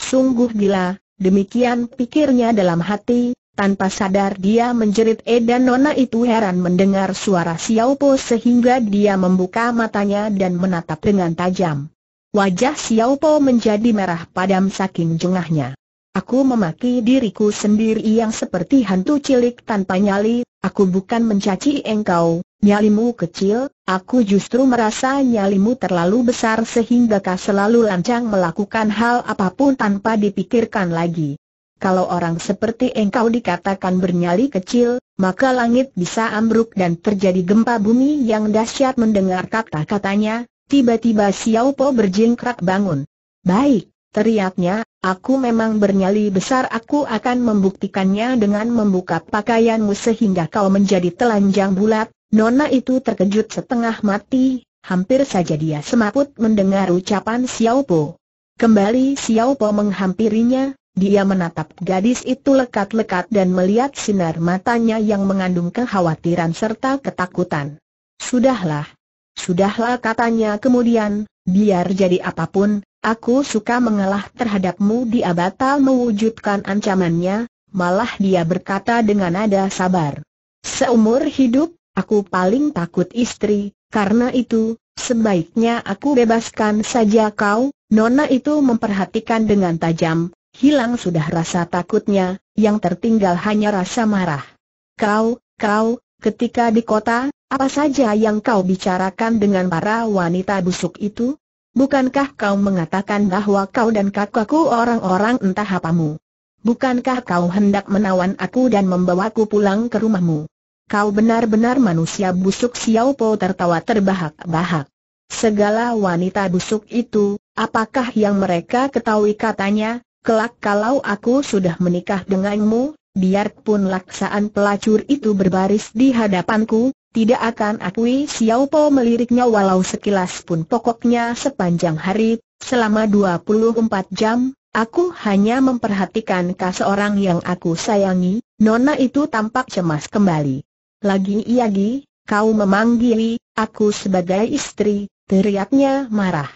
Sungguh gila, demikian pikirnya dalam hati, tanpa sadar dia menjerit edan eh, nona itu heran mendengar suara Xiao Po sehingga dia membuka matanya dan menatap dengan tajam. Wajah Xiao Po menjadi merah padam saking jengahnya. Aku memaki diriku sendiri yang seperti hantu cilik tanpa nyali, aku bukan mencaci engkau, Nyalimu kecil, aku justru merasa nyalimu terlalu besar sehingga kau selalu lancang melakukan hal apapun tanpa dipikirkan lagi. Kalau orang seperti engkau dikatakan bernyali kecil, maka langit bisa ambruk dan terjadi gempa bumi yang dahsyat mendengar kata-katanya, tiba-tiba Xiao Po berjingkrak bangun. Baik, teriaknya, aku memang bernyali besar aku akan membuktikannya dengan membuka pakaianmu sehingga kau menjadi telanjang bulat, Nona itu terkejut setengah mati, hampir saja dia semaput mendengar ucapan Xiao Po. Kembali Xiao Po menghampirinya, dia menatap gadis itu lekat-lekat dan melihat sinar matanya yang mengandung kekhawatiran serta ketakutan. Sudahlah. Sudahlah katanya kemudian, biar jadi apapun, aku suka mengalah terhadapmu dia batal mewujudkan ancamannya, malah dia berkata dengan nada sabar. Seumur hidup, Aku paling takut istri, karena itu, sebaiknya aku bebaskan saja kau, Nona itu memperhatikan dengan tajam, hilang sudah rasa takutnya, yang tertinggal hanya rasa marah. Kau, kau, ketika di kota, apa saja yang kau bicarakan dengan para wanita busuk itu? Bukankah kau mengatakan bahwa kau dan kakakku orang-orang entah apamu? Bukankah kau hendak menawan aku dan membawaku pulang ke rumahmu? kau benar-benar manusia busuk Xiao Po tertawa terbahak-bahak. Segala wanita busuk itu, apakah yang mereka ketahui katanya, kelak kalau aku sudah menikah denganmu, biarpun laksaan pelacur itu berbaris di hadapanku, tidak akan akui Xiao Po meliriknya walau sekilas pun pokoknya sepanjang hari, selama 24 jam, Aku hanya memperhatikan kas seorang yang aku sayangi, Nona itu tampak cemas kembali. Lagi iya gi, kau memanggili, aku sebagai istri, teriaknya marah.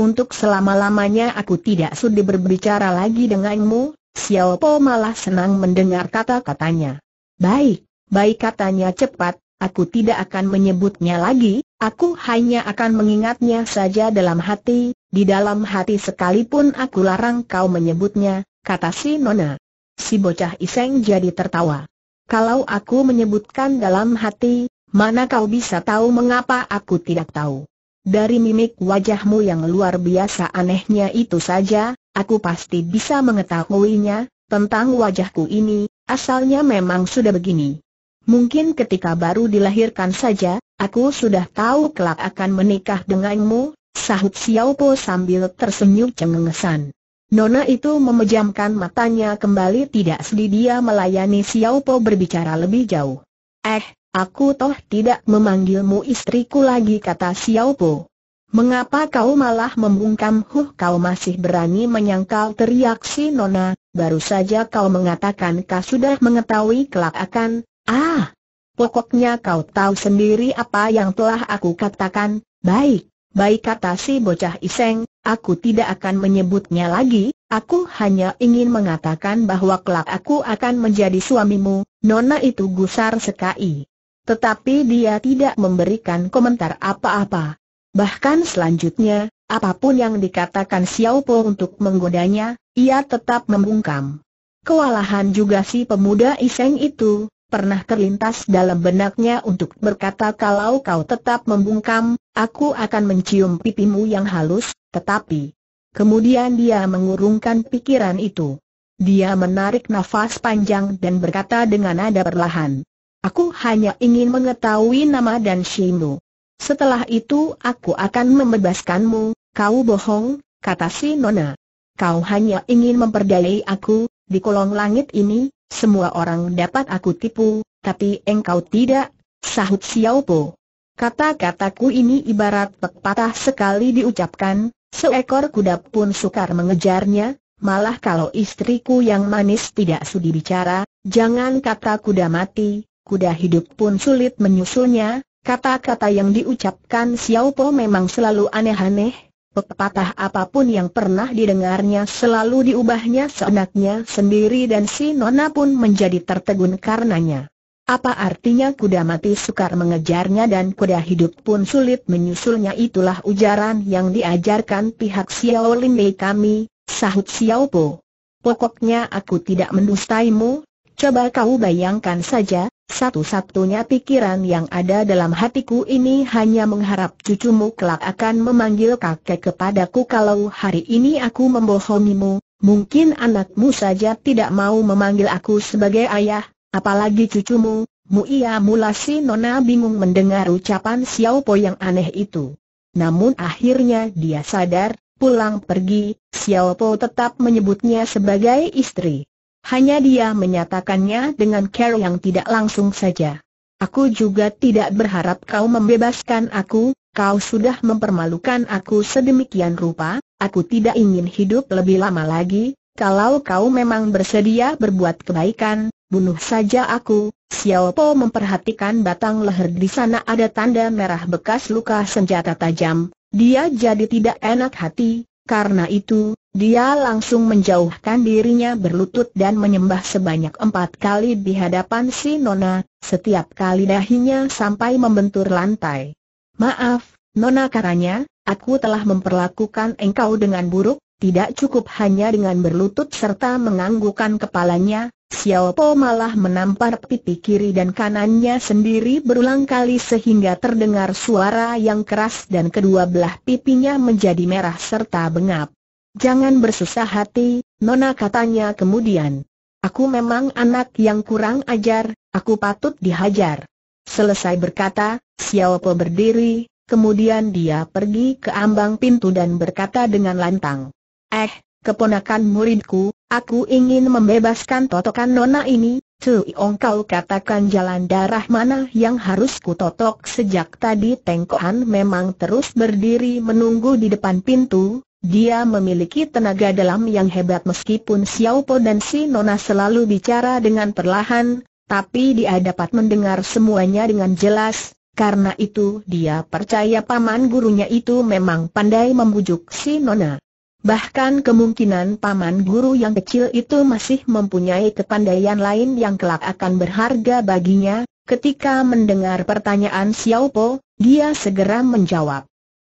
Untuk selama-lamanya aku tidak sudi berbicara lagi denganmu, Xiao Po malah senang mendengar kata-katanya. Baik, baik katanya cepat, aku tidak akan menyebutnya lagi, aku hanya akan mengingatnya saja dalam hati, di dalam hati sekalipun aku larang kau menyebutnya, kata si Nona. Si bocah iseng jadi tertawa. Kalau aku menyebutkan dalam hati, mana kau bisa tahu mengapa aku tidak tahu? Dari mimik wajahmu yang luar biasa anehnya itu saja, aku pasti bisa mengetahuinya, tentang wajahku ini, asalnya memang sudah begini. Mungkin ketika baru dilahirkan saja, aku sudah tahu kelak akan menikah denganmu, sahut Xiao Po sambil tersenyum cengengesan. Nona itu memejamkan matanya kembali tidak sedih dia melayani Xiao Po berbicara lebih jauh. Eh, aku toh tidak memanggilmu istriku lagi kata Xiao Po. Mengapa kau malah membungkam huh kau masih berani menyangkal teriak si Nona, baru saja kau mengatakan kau sudah mengetahui kelak akan, ah, pokoknya kau tahu sendiri apa yang telah aku katakan, baik, baik kata si bocah iseng, Aku tidak akan menyebutnya lagi, aku hanya ingin mengatakan bahwa kelak aku akan menjadi suamimu, Nona itu gusar sekali. Tetapi dia tidak memberikan komentar apa-apa. Bahkan selanjutnya, apapun yang dikatakan Xiao Po untuk menggodanya, ia tetap membungkam. Kewalahan juga si pemuda iseng itu, pernah terlintas dalam benaknya untuk berkata kalau kau tetap membungkam, aku akan mencium pipimu yang halus, tetapi... Kemudian dia mengurungkan pikiran itu. Dia menarik nafas panjang dan berkata dengan nada perlahan. Aku hanya ingin mengetahui nama dan Shimu. Setelah itu aku akan membebaskanmu, kau bohong, kata si Nona. Kau hanya ingin memperdayai aku, di kolong langit ini, semua orang dapat aku tipu, tapi engkau tidak, sahut Xiaopo. Kata-kataku ini ibarat pepatah sekali diucapkan, seekor kuda pun sukar mengejarnya, malah kalau istriku yang manis tidak sudi bicara, jangan kata kuda mati, kuda hidup pun sulit menyusulnya, kata-kata yang diucapkan Xiaopo memang selalu aneh-aneh, Pepatah apapun yang pernah didengarnya selalu diubahnya seenaknya sendiri dan si Nona pun menjadi tertegun karenanya. Apa artinya kuda mati sukar mengejarnya dan kuda hidup pun sulit menyusulnya itulah ujaran yang diajarkan pihak Xiao Lin Mei kami, sahut Xiao Po. Pokoknya aku tidak mendustaimu, coba kau bayangkan saja, satu-satunya pikiran yang ada dalam hatiku ini hanya mengharap cucumu kelak akan memanggil kakek kepadaku kalau hari ini aku membohongimu, mungkin anakmu saja tidak mau memanggil aku sebagai ayah, apalagi cucumu, muia mula si Nona bingung mendengar ucapan Xiao Po yang aneh itu. Namun akhirnya dia sadar, pulang pergi, Xiao Po tetap menyebutnya sebagai istri. Hanya dia menyatakannya dengan care yang tidak langsung saja. Aku juga tidak berharap kau membebaskan aku, kau sudah mempermalukan aku sedemikian rupa, aku tidak ingin hidup lebih lama lagi, kalau kau memang bersedia berbuat kebaikan, bunuh saja aku. Xiao Po memperhatikan batang leher di sana ada tanda merah bekas luka senjata tajam, dia jadi tidak enak hati, karena itu, dia langsung menjauhkan dirinya berlutut dan menyembah sebanyak empat kali di hadapan si Nona, setiap kali dahinya sampai membentur lantai. Maaf, Nona karanya, aku telah memperlakukan engkau dengan buruk, tidak cukup hanya dengan berlutut serta menganggukan kepalanya, Xiao Po malah menampar pipi kiri dan kanannya sendiri berulang kali sehingga terdengar suara yang keras dan kedua belah pipinya menjadi merah serta bengap. Jangan bersusah hati, Nona katanya kemudian. Aku memang anak yang kurang ajar, aku patut dihajar. Selesai berkata, Xiao Po berdiri, kemudian dia pergi ke ambang pintu dan berkata dengan lantang. Eh, keponakan muridku, aku ingin membebaskan totokan Nona ini, Cui Ong kau katakan jalan darah mana yang harus kutotok sejak tadi Tengkohan memang terus berdiri menunggu di depan pintu, dia memiliki tenaga dalam yang hebat meskipun Xiao Po dan si Nona selalu bicara dengan perlahan, tapi dia dapat mendengar semuanya dengan jelas, karena itu dia percaya paman gurunya itu memang pandai membujuk si Nona. Bahkan kemungkinan paman guru yang kecil itu masih mempunyai kepandaian lain yang kelak akan berharga baginya, ketika mendengar pertanyaan Xiao Po, dia segera menjawab.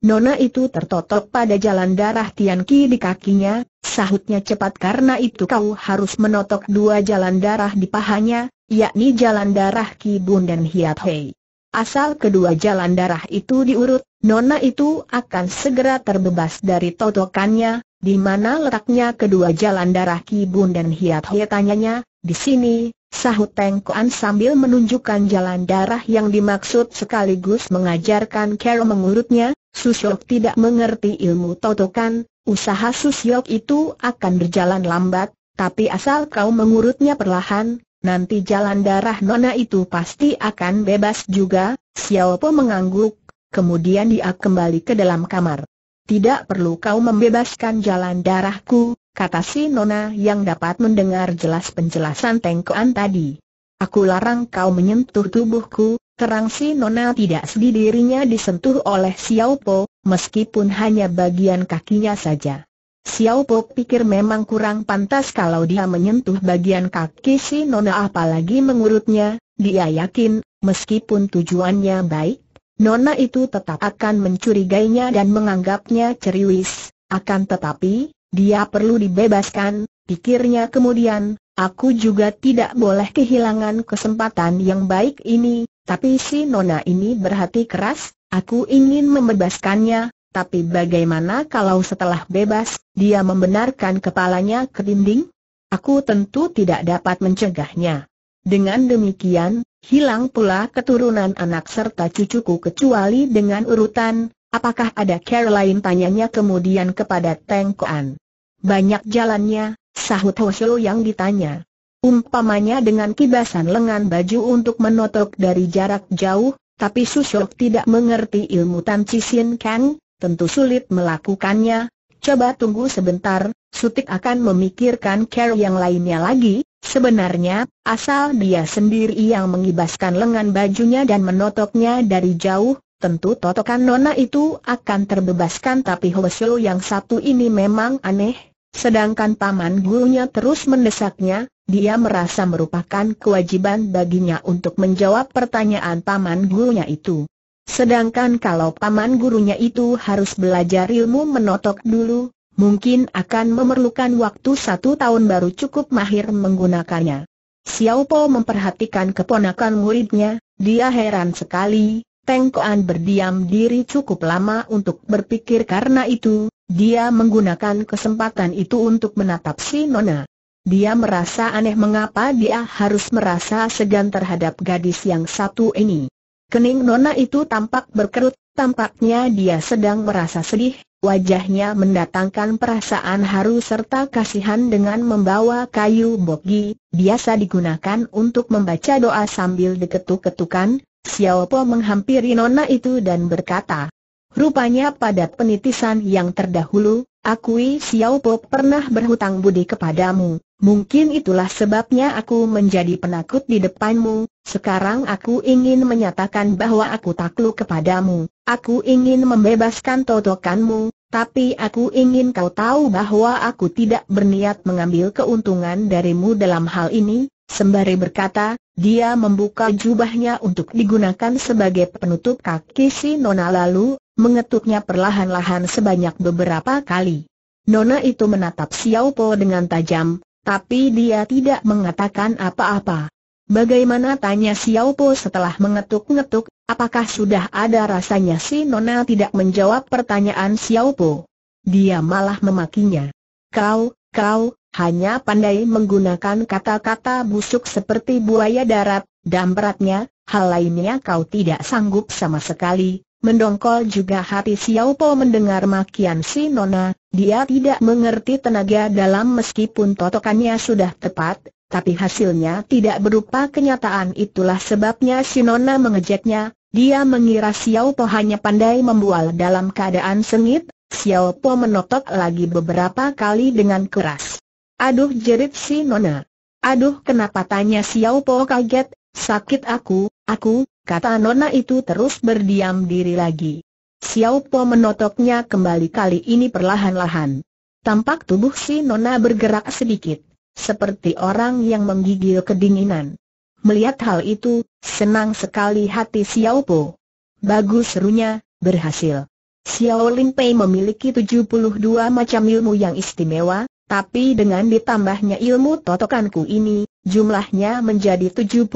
Nona itu tertotok pada jalan darah Tianqi di kakinya, sahutnya cepat karena itu kau harus menotok dua jalan darah di pahanya, yakni jalan darah Ki Bun dan Hiat Hei. Asal kedua jalan darah itu diurut, Nona itu akan segera terbebas dari totokannya, di mana letaknya kedua jalan darah Ki Bun dan Hiat Hei tanyanya, di sini, Sahut Teng Kuan sambil menunjukkan jalan darah yang dimaksud sekaligus mengajarkan Carol mengurutnya, Susyok tidak mengerti ilmu totokan, usaha Susyok itu akan berjalan lambat, tapi asal kau mengurutnya perlahan, nanti jalan darah nona itu pasti akan bebas juga, Xiao Po mengangguk, kemudian dia kembali ke dalam kamar. Tidak perlu kau membebaskan jalan darahku, kata si Nona yang dapat mendengar jelas penjelasan Tengkoan tadi. Aku larang kau menyentuh tubuhku, terang si Nona tidak sedih dirinya disentuh oleh Xiao Po meskipun hanya bagian kakinya saja. Xiao Po pikir memang kurang pantas kalau dia menyentuh bagian kaki si Nona apalagi mengurutnya, dia yakin, meskipun tujuannya baik, Nona itu tetap akan mencurigainya dan menganggapnya ceriwis, akan tetapi, dia perlu dibebaskan, pikirnya kemudian, aku juga tidak boleh kehilangan kesempatan yang baik ini, tapi si Nona ini berhati keras, aku ingin membebaskannya, tapi bagaimana kalau setelah bebas, dia membenarkan kepalanya ke dinding? Aku tentu tidak dapat mencegahnya. Dengan demikian, hilang pula keturunan anak serta cucuku kecuali dengan urutan, Apakah ada care lain tanyanya kemudian kepada Teng Koan. Banyak jalannya, sahut Hosho yang ditanya. Umpamanya dengan kibasan lengan baju untuk menotok dari jarak jauh, tapi Sushok tidak mengerti ilmu Tan Sin Kang, tentu sulit melakukannya. Coba tunggu sebentar, Sutik akan memikirkan care yang lainnya lagi, Sebenarnya, asal dia sendiri yang mengibaskan lengan bajunya dan menotoknya dari jauh, tentu totokan nona itu akan terbebaskan tapi Hoesio yang satu ini memang aneh, sedangkan paman gurunya terus mendesaknya, dia merasa merupakan kewajiban baginya untuk menjawab pertanyaan paman gurunya itu. Sedangkan kalau paman gurunya itu harus belajar ilmu menotok dulu, mungkin akan memerlukan waktu satu tahun baru cukup mahir menggunakannya. Xiao Po memperhatikan keponakan muridnya, dia heran sekali, Tengkoan berdiam diri cukup lama untuk berpikir karena itu, dia menggunakan kesempatan itu untuk menatap si Nona. Dia merasa aneh mengapa dia harus merasa segan terhadap gadis yang satu ini. Kening Nona itu tampak berkerut, tampaknya dia sedang merasa sedih, wajahnya mendatangkan perasaan haru serta kasihan dengan membawa kayu bogi, biasa digunakan untuk membaca doa sambil diketuk-ketukan, Xiao Po menghampiri nona itu dan berkata, Rupanya pada penitisan yang terdahulu, akui Xiao Po pernah berhutang budi kepadamu. Mungkin itulah sebabnya aku menjadi penakut di depanmu. Sekarang aku ingin menyatakan bahwa aku takluk kepadamu. Aku ingin membebaskan totokanmu, tapi aku ingin kau tahu bahwa aku tidak berniat mengambil keuntungan darimu dalam hal ini, Sembari berkata, dia membuka jubahnya untuk digunakan sebagai penutup kaki si Nona lalu, mengetuknya perlahan-lahan sebanyak beberapa kali. Nona itu menatap Xiao Po dengan tajam, tapi dia tidak mengatakan apa-apa. Bagaimana tanya Xiao Po setelah mengetuk-ngetuk, apakah sudah ada rasanya si Nona tidak menjawab pertanyaan Xiao Po. Dia malah memakinya. Kau, kau, hanya pandai menggunakan kata-kata busuk seperti buaya darat, dan beratnya, hal lainnya kau tidak sanggup sama sekali. Mendongkol juga hati Xiao Po mendengar makian si Nona, dia tidak mengerti tenaga dalam meskipun totokannya sudah tepat, tapi hasilnya tidak berupa kenyataan itulah sebabnya si Nona mengejeknya, dia mengira Xiao Po hanya pandai membual dalam keadaan sengit, Xiao Po menotok lagi beberapa kali dengan keras. Aduh jerit si Nona. Aduh kenapa tanya Xiao Po kaget, sakit aku, aku, kata Nona itu terus berdiam diri lagi. Xiao Po menotoknya kembali kali ini perlahan-lahan. Tampak tubuh si Nona bergerak sedikit, seperti orang yang menggigil kedinginan. Melihat hal itu, senang sekali hati Xiao Po. Bagus serunya, berhasil. Xiao Lin Pei memiliki 72 macam ilmu yang istimewa, tapi dengan ditambahnya ilmu totokanku ini, jumlahnya menjadi 73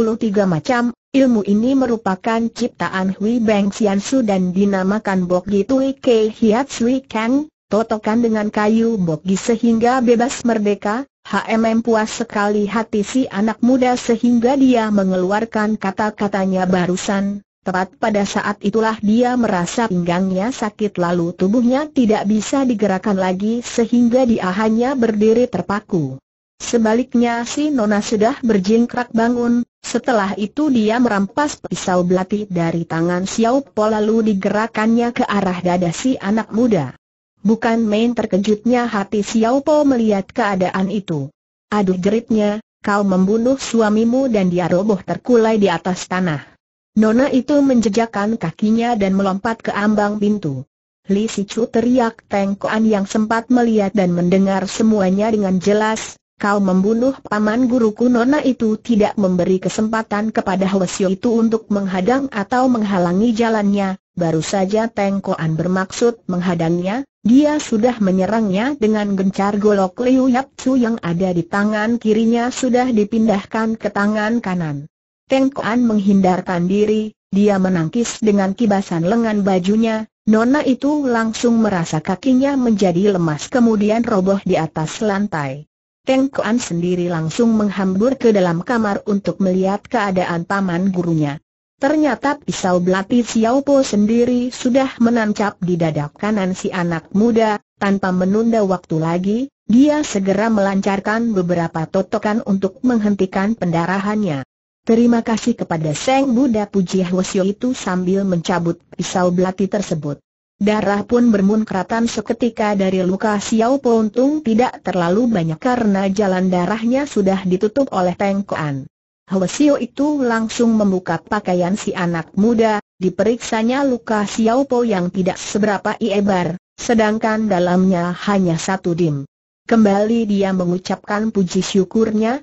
macam, ilmu ini merupakan ciptaan Hui Beng Xiansu dan dinamakan Bogi Tui Kei Hiat Sui Kang, totokan dengan kayu bogi sehingga bebas merdeka, HMM puas sekali hati si anak muda sehingga dia mengeluarkan kata-katanya barusan, Tepat pada saat itulah dia merasa pinggangnya sakit lalu tubuhnya tidak bisa digerakkan lagi sehingga dia hanya berdiri terpaku. Sebaliknya si Nona sudah berjingkrak bangun, setelah itu dia merampas pisau belati dari tangan Xiao Po lalu digerakannya ke arah dada si anak muda. Bukan main terkejutnya hati Xiao Po melihat keadaan itu. Aduh jeritnya, kau membunuh suamimu dan dia roboh terkulai di atas tanah. Nona itu menjejakkan kakinya dan melompat ke ambang pintu. Li Sichu teriak Teng yang sempat melihat dan mendengar semuanya dengan jelas, kau membunuh paman guruku Nona itu tidak memberi kesempatan kepada Hwasyo itu untuk menghadang atau menghalangi jalannya, baru saja Teng bermaksud menghadangnya, dia sudah menyerangnya dengan gencar golok Liu Yap Chu yang ada di tangan kirinya sudah dipindahkan ke tangan kanan. Teng Koan menghindarkan diri, dia menangkis dengan kibasan lengan bajunya, Nona itu langsung merasa kakinya menjadi lemas kemudian roboh di atas lantai. Teng Koan sendiri langsung menghambur ke dalam kamar untuk melihat keadaan paman gurunya. Ternyata pisau belati Xiao Po sendiri sudah menancap di dada kanan si anak muda, tanpa menunda waktu lagi, dia segera melancarkan beberapa totokan untuk menghentikan pendarahannya. Terima kasih kepada Seng Buddha Puji Hwasyo itu sambil mencabut pisau belati tersebut. Darah pun bermunkratan seketika dari luka Xiao Po untung tidak terlalu banyak karena jalan darahnya sudah ditutup oleh tengkoan. Hwasyo itu langsung membuka pakaian si anak muda, diperiksanya luka Xiao Po yang tidak seberapa iebar, sedangkan dalamnya hanya satu dim. Kembali dia mengucapkan puji syukurnya,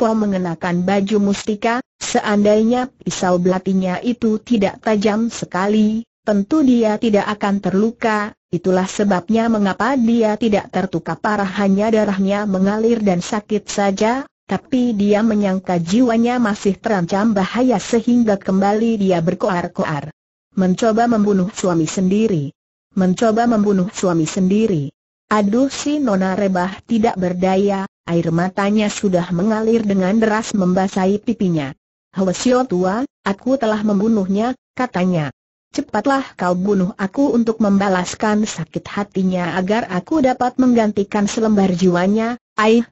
Po mengenakan baju mustika, seandainya pisau belatinya itu tidak tajam sekali, tentu dia tidak akan terluka, itulah sebabnya mengapa dia tidak tertukar parah hanya darahnya mengalir dan sakit saja, tapi dia menyangka jiwanya masih terancam bahaya sehingga kembali dia berkoar-koar. Mencoba membunuh suami sendiri. Mencoba membunuh suami sendiri. Aduh si Nona Rebah tidak berdaya, air matanya sudah mengalir dengan deras membasahi pipinya. Hwasyo tua, aku telah membunuhnya, katanya. Cepatlah kau bunuh aku untuk membalaskan sakit hatinya agar aku dapat menggantikan selembar jiwanya, aih.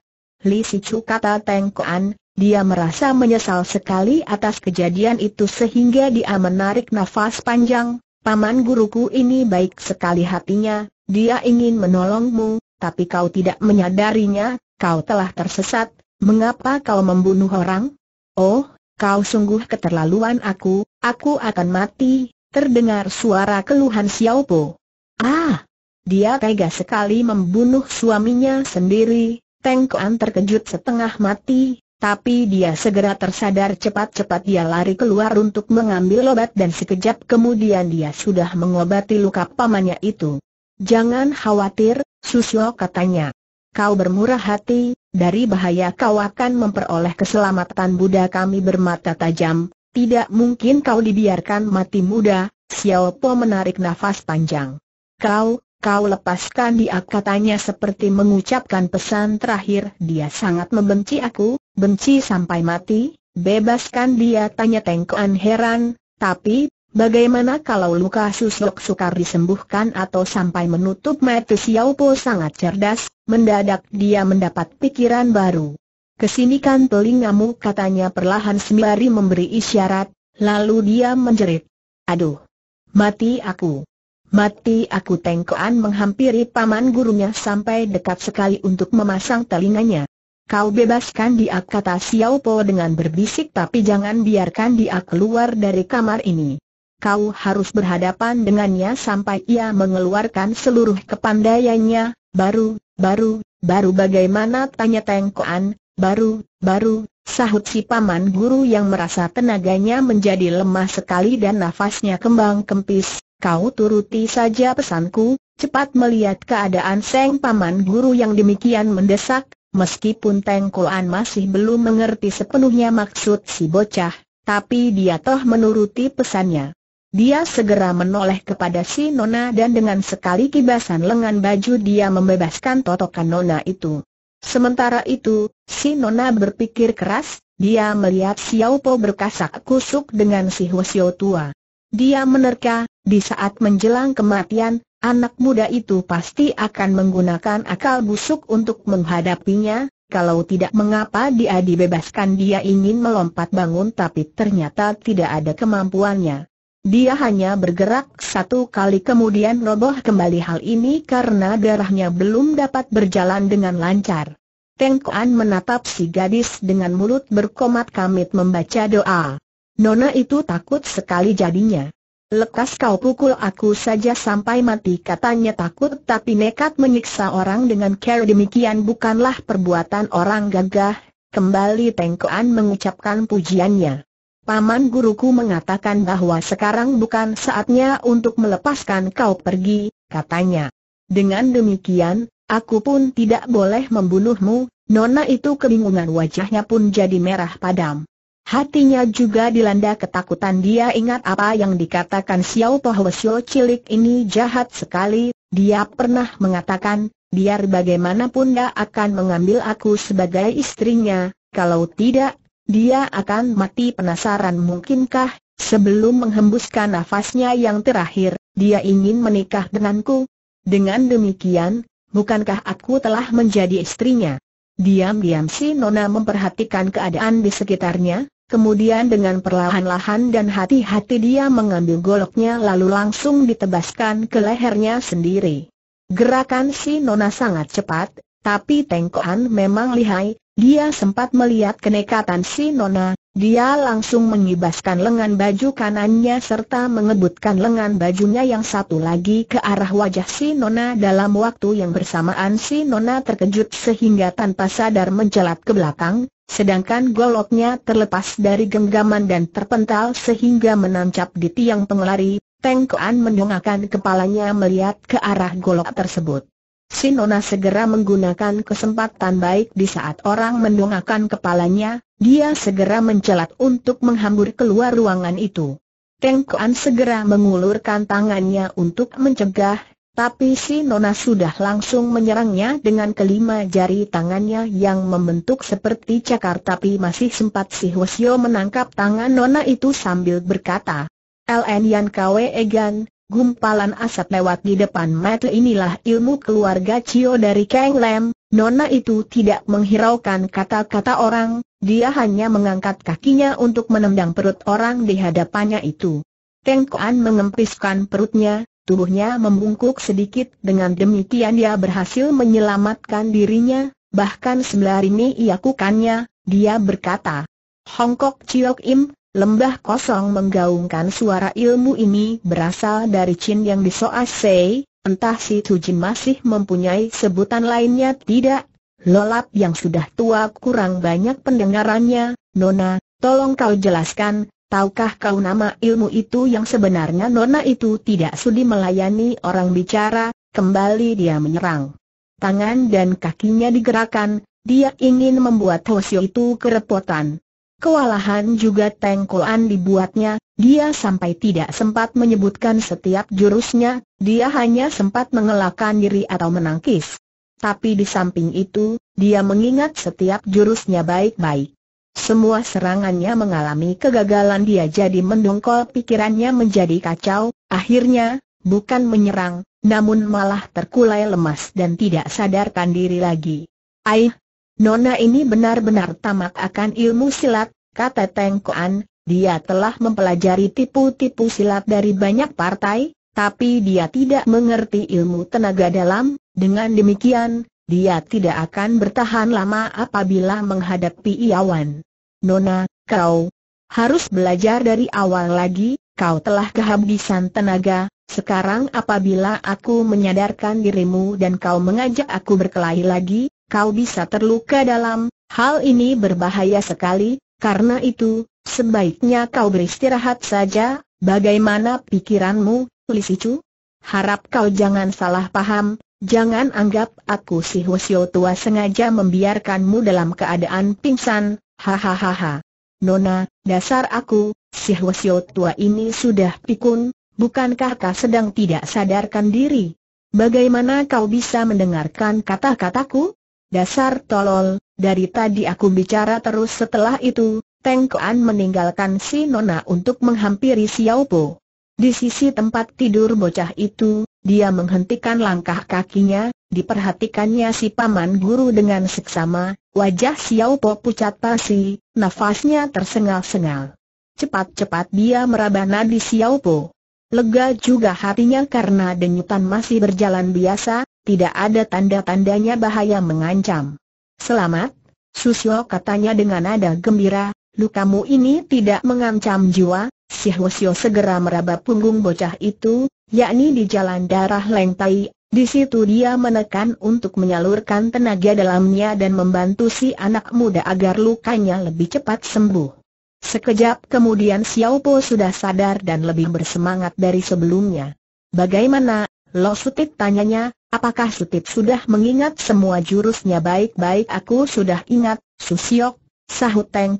Li Sicu kata Teng Koan, dia merasa menyesal sekali atas kejadian itu sehingga dia menarik nafas panjang. Paman guruku ini baik sekali hatinya, dia ingin menolongmu, tapi kau tidak menyadarinya, kau telah tersesat, mengapa kau membunuh orang? Oh, kau sungguh keterlaluan aku, aku akan mati, terdengar suara keluhan Xiao Po. Ah! Dia tega sekali membunuh suaminya sendiri, Teng Kuan terkejut setengah mati, tapi dia segera tersadar cepat-cepat dia lari keluar untuk mengambil obat dan sekejap kemudian dia sudah mengobati luka pamannya itu. Jangan khawatir, Susyo katanya kau bermurah hati, dari bahaya kau akan memperoleh keselamatan Buddha kami bermata tajam, tidak mungkin kau dibiarkan mati muda, Xiao Po menarik nafas panjang. Kau, kau lepaskan dia katanya seperti mengucapkan pesan terakhir dia sangat membenci aku, benci sampai mati, bebaskan dia tanya Tengkoan heran, tapi Bagaimana kalau luka susuk sukar disembuhkan atau sampai menutup mata Xiaopo sangat cerdas, mendadak dia mendapat pikiran baru. Kesinikan telingamu katanya perlahan sembari memberi isyarat, lalu dia menjerit. Aduh! Mati aku! Mati aku tengkoan menghampiri paman gurunya sampai dekat sekali untuk memasang telinganya. Kau bebaskan dia kata Xiaopo dengan berbisik tapi jangan biarkan dia keluar dari kamar ini kau harus berhadapan dengannya sampai ia mengeluarkan seluruh kepandaiannya, baru, baru, baru bagaimana tanya Tengkoan, baru, baru, sahut si paman guru yang merasa tenaganya menjadi lemah sekali dan nafasnya kembang kempis, kau turuti saja pesanku, cepat melihat keadaan seng paman guru yang demikian mendesak, meskipun Tengkoan masih belum mengerti sepenuhnya maksud si bocah, tapi dia toh menuruti pesannya. Dia segera menoleh kepada si Nona dan dengan sekali kibasan lengan baju dia membebaskan totokan Nona itu. Sementara itu, si Nona berpikir keras, dia melihat Xiao Po berkasak kusuk dengan si Hwasyo tua. Dia menerka, di saat menjelang kematian, anak muda itu pasti akan menggunakan akal busuk untuk menghadapinya, kalau tidak mengapa dia dibebaskan dia ingin melompat bangun tapi ternyata tidak ada kemampuannya. Dia hanya bergerak satu kali kemudian roboh kembali hal ini karena darahnya belum dapat berjalan dengan lancar. Teng Kuan menatap si gadis dengan mulut berkomat kamit membaca doa. Nona itu takut sekali jadinya. Lekas kau pukul aku saja sampai mati katanya takut tapi nekat menyiksa orang dengan care demikian bukanlah perbuatan orang gagah, kembali Kuan mengucapkan pujiannya. Paman guruku mengatakan bahwa sekarang bukan saatnya untuk melepaskan kau pergi, katanya. Dengan demikian, aku pun tidak boleh membunuhmu, Nona itu kebingungan wajahnya pun jadi merah padam. Hatinya juga dilanda ketakutan dia ingat apa yang dikatakan Xiao Xiao cilik ini jahat sekali, dia pernah mengatakan, biar bagaimanapun dia akan mengambil aku sebagai istrinya, kalau tidak, dia akan mati penasaran mungkinkah, sebelum menghembuskan nafasnya yang terakhir, dia ingin menikah denganku? Dengan demikian, bukankah aku telah menjadi istrinya? Diam-diam si Nona memperhatikan keadaan di sekitarnya, Kemudian dengan perlahan-lahan dan hati-hati dia mengambil goloknya lalu langsung ditebaskan ke lehernya sendiri. Gerakan si Nona sangat cepat, tapi Tengkoan memang lihai, dia sempat melihat kenekatan si Nona, dia langsung mengibaskan lengan baju kanannya serta mengebutkan lengan bajunya yang satu lagi ke arah wajah si Nona dalam waktu yang bersamaan si Nona terkejut sehingga tanpa sadar mencelat ke belakang, sedangkan goloknya terlepas dari genggaman dan terpental sehingga menancap di tiang pengelari, Tengkoan mendongakkan kepalanya melihat ke arah golok tersebut. Sinona segera menggunakan kesempatan baik di saat orang mendongakkan kepalanya, dia segera mencelat untuk menghambur keluar ruangan itu. Teng Kuan segera mengulurkan tangannya untuk mencegah, tapi si Nona sudah langsung menyerangnya dengan kelima jari tangannya yang membentuk seperti cakar tapi masih sempat si Hwasyo menangkap tangan Nona itu sambil berkata, LN Yan Kwe Egan, Gumpalan asap lewat di depan mata inilah ilmu keluarga Cio dari Kang Lam. Nona itu tidak menghiraukan kata-kata orang, dia hanya mengangkat kakinya untuk menendang perut orang di hadapannya itu. Teng Kuan mengempiskan perutnya, tubuhnya membungkuk sedikit dengan demikian dia berhasil menyelamatkan dirinya, bahkan sebelah ini ia kukannya, dia berkata, Hongkok Chiok Im, Lembah kosong menggaungkan suara ilmu ini berasal dari Chin yang disoasei, entah si Tujin masih mempunyai sebutan lainnya tidak. Lolap yang sudah tua kurang banyak pendengarannya, Nona, tolong kau jelaskan, tahukah kau nama ilmu itu yang sebenarnya Nona itu tidak sudi melayani orang bicara, kembali dia menyerang. Tangan dan kakinya digerakkan, dia ingin membuat Hoshio itu kerepotan. Kewalahan juga tengkoan dibuatnya, dia sampai tidak sempat menyebutkan setiap jurusnya, dia hanya sempat mengelakkan diri atau menangkis. Tapi di samping itu, dia mengingat setiap jurusnya baik-baik. Semua serangannya mengalami kegagalan dia jadi mendongkol pikirannya menjadi kacau, akhirnya, bukan menyerang, namun malah terkulai lemas dan tidak sadarkan diri lagi. Aih, Nona ini benar-benar tamak akan ilmu silat, kata Teng Koan, dia telah mempelajari tipu-tipu silat dari banyak partai, tapi dia tidak mengerti ilmu tenaga dalam, dengan demikian, dia tidak akan bertahan lama apabila menghadapi Iawan. Nona, kau harus belajar dari awal lagi, kau telah kehabisan tenaga, sekarang apabila aku menyadarkan dirimu dan kau mengajak aku berkelahi lagi, kau bisa terluka dalam, hal ini berbahaya sekali, karena itu, sebaiknya kau beristirahat saja, bagaimana pikiranmu, Lisicu? Harap kau jangan salah paham, jangan anggap aku si Hwasyo tua sengaja membiarkanmu dalam keadaan pingsan, hahaha. Nona, dasar aku, si Hwasyo tua ini sudah pikun, bukankah kau sedang tidak sadarkan diri? Bagaimana kau bisa mendengarkan kata-kataku? Dasar tolol, dari tadi aku bicara terus setelah itu, Teng Koan meninggalkan si Nona untuk menghampiri Xiao Po. Di sisi tempat tidur bocah itu, dia menghentikan langkah kakinya, diperhatikannya si paman guru dengan seksama, wajah Xiao Po pucat pasi, nafasnya tersengal-sengal. Cepat-cepat dia meraba nadi Xiao Po. Lega juga hatinya karena denyutan masih berjalan biasa, tidak ada tanda-tandanya bahaya mengancam. Selamat, Susyo katanya dengan nada gembira, lukamu ini tidak mengancam jiwa, si Hwasyo segera meraba punggung bocah itu, yakni di jalan darah lengtai, di situ dia menekan untuk menyalurkan tenaga dalamnya dan membantu si anak muda agar lukanya lebih cepat sembuh. Sekejap kemudian Xiao Po sudah sadar dan lebih bersemangat dari sebelumnya. Bagaimana, Lo Sutit tanyanya, Apakah Sutip sudah mengingat semua jurusnya baik-baik aku sudah ingat, Susiok, sahut Teng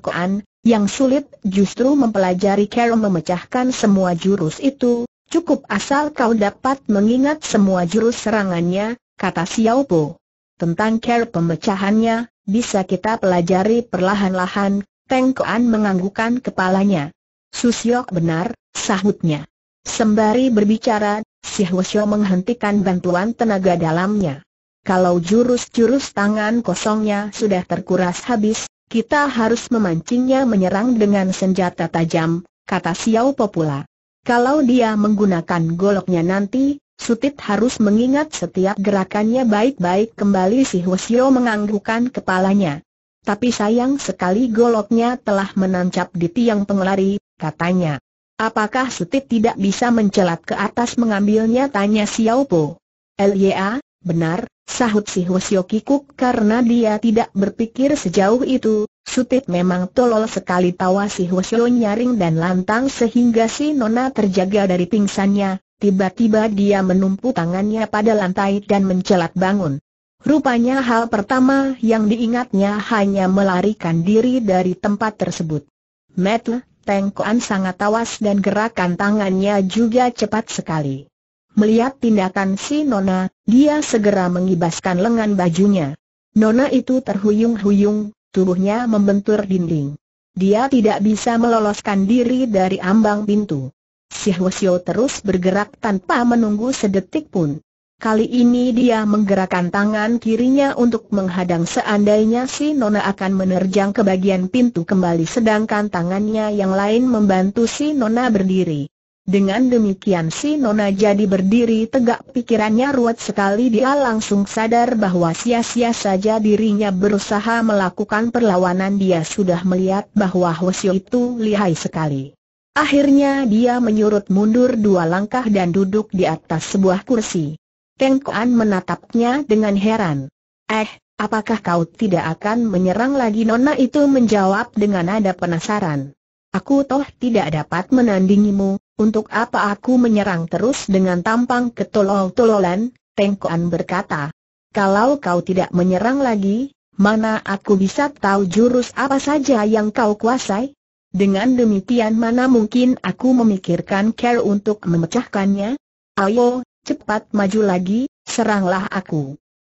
yang sulit justru mempelajari cara memecahkan semua jurus itu, cukup asal kau dapat mengingat semua jurus serangannya, kata Xiao Po. Tentang cara pemecahannya, bisa kita pelajari perlahan-lahan, Teng Koan menganggukkan kepalanya. Susiok benar, sahutnya. Sembari berbicara, si Hwasyo menghentikan bantuan tenaga dalamnya. Kalau jurus-jurus tangan kosongnya sudah terkuras habis, kita harus memancingnya menyerang dengan senjata tajam, kata Xiao Popula. Kalau dia menggunakan goloknya nanti, Sutit harus mengingat setiap gerakannya baik-baik kembali si Hwasyo menganggukkan kepalanya. Tapi sayang sekali goloknya telah menancap di tiang pengelari, katanya. Apakah Sutit tidak bisa mencelat ke atas mengambilnya tanya Xiao Po. Elia, benar, sahut si Hwasyo Kikuk karena dia tidak berpikir sejauh itu, Sutit memang tolol sekali tawa si Hwasyo nyaring dan lantang sehingga si Nona terjaga dari pingsannya, tiba-tiba dia menumpu tangannya pada lantai dan mencelat bangun. Rupanya hal pertama yang diingatnya hanya melarikan diri dari tempat tersebut. Metle, Teng Koan sangat tawas dan gerakan tangannya juga cepat sekali. Melihat tindakan si Nona, dia segera mengibaskan lengan bajunya. Nona itu terhuyung-huyung, tubuhnya membentur dinding. Dia tidak bisa meloloskan diri dari ambang pintu. Si Hwasyo terus bergerak tanpa menunggu sedetik pun. Kali ini dia menggerakkan tangan kirinya untuk menghadang seandainya si Nona akan menerjang ke bagian pintu kembali sedangkan tangannya yang lain membantu si Nona berdiri. Dengan demikian si Nona jadi berdiri tegak pikirannya ruwet sekali dia langsung sadar bahwa sia-sia saja dirinya berusaha melakukan perlawanan dia sudah melihat bahwa Hwasyo itu lihai sekali. Akhirnya dia menyurut mundur dua langkah dan duduk di atas sebuah kursi. Tengkuan Kuan menatapnya dengan heran. Eh, apakah kau tidak akan menyerang lagi Nona itu menjawab dengan nada penasaran. Aku toh tidak dapat menandingimu, untuk apa aku menyerang terus dengan tampang ketolol-tololan, Tengkuan berkata. Kalau kau tidak menyerang lagi, mana aku bisa tahu jurus apa saja yang kau kuasai? Dengan demikian mana mungkin aku memikirkan care untuk memecahkannya? Ayo, Cepat maju lagi, seranglah aku.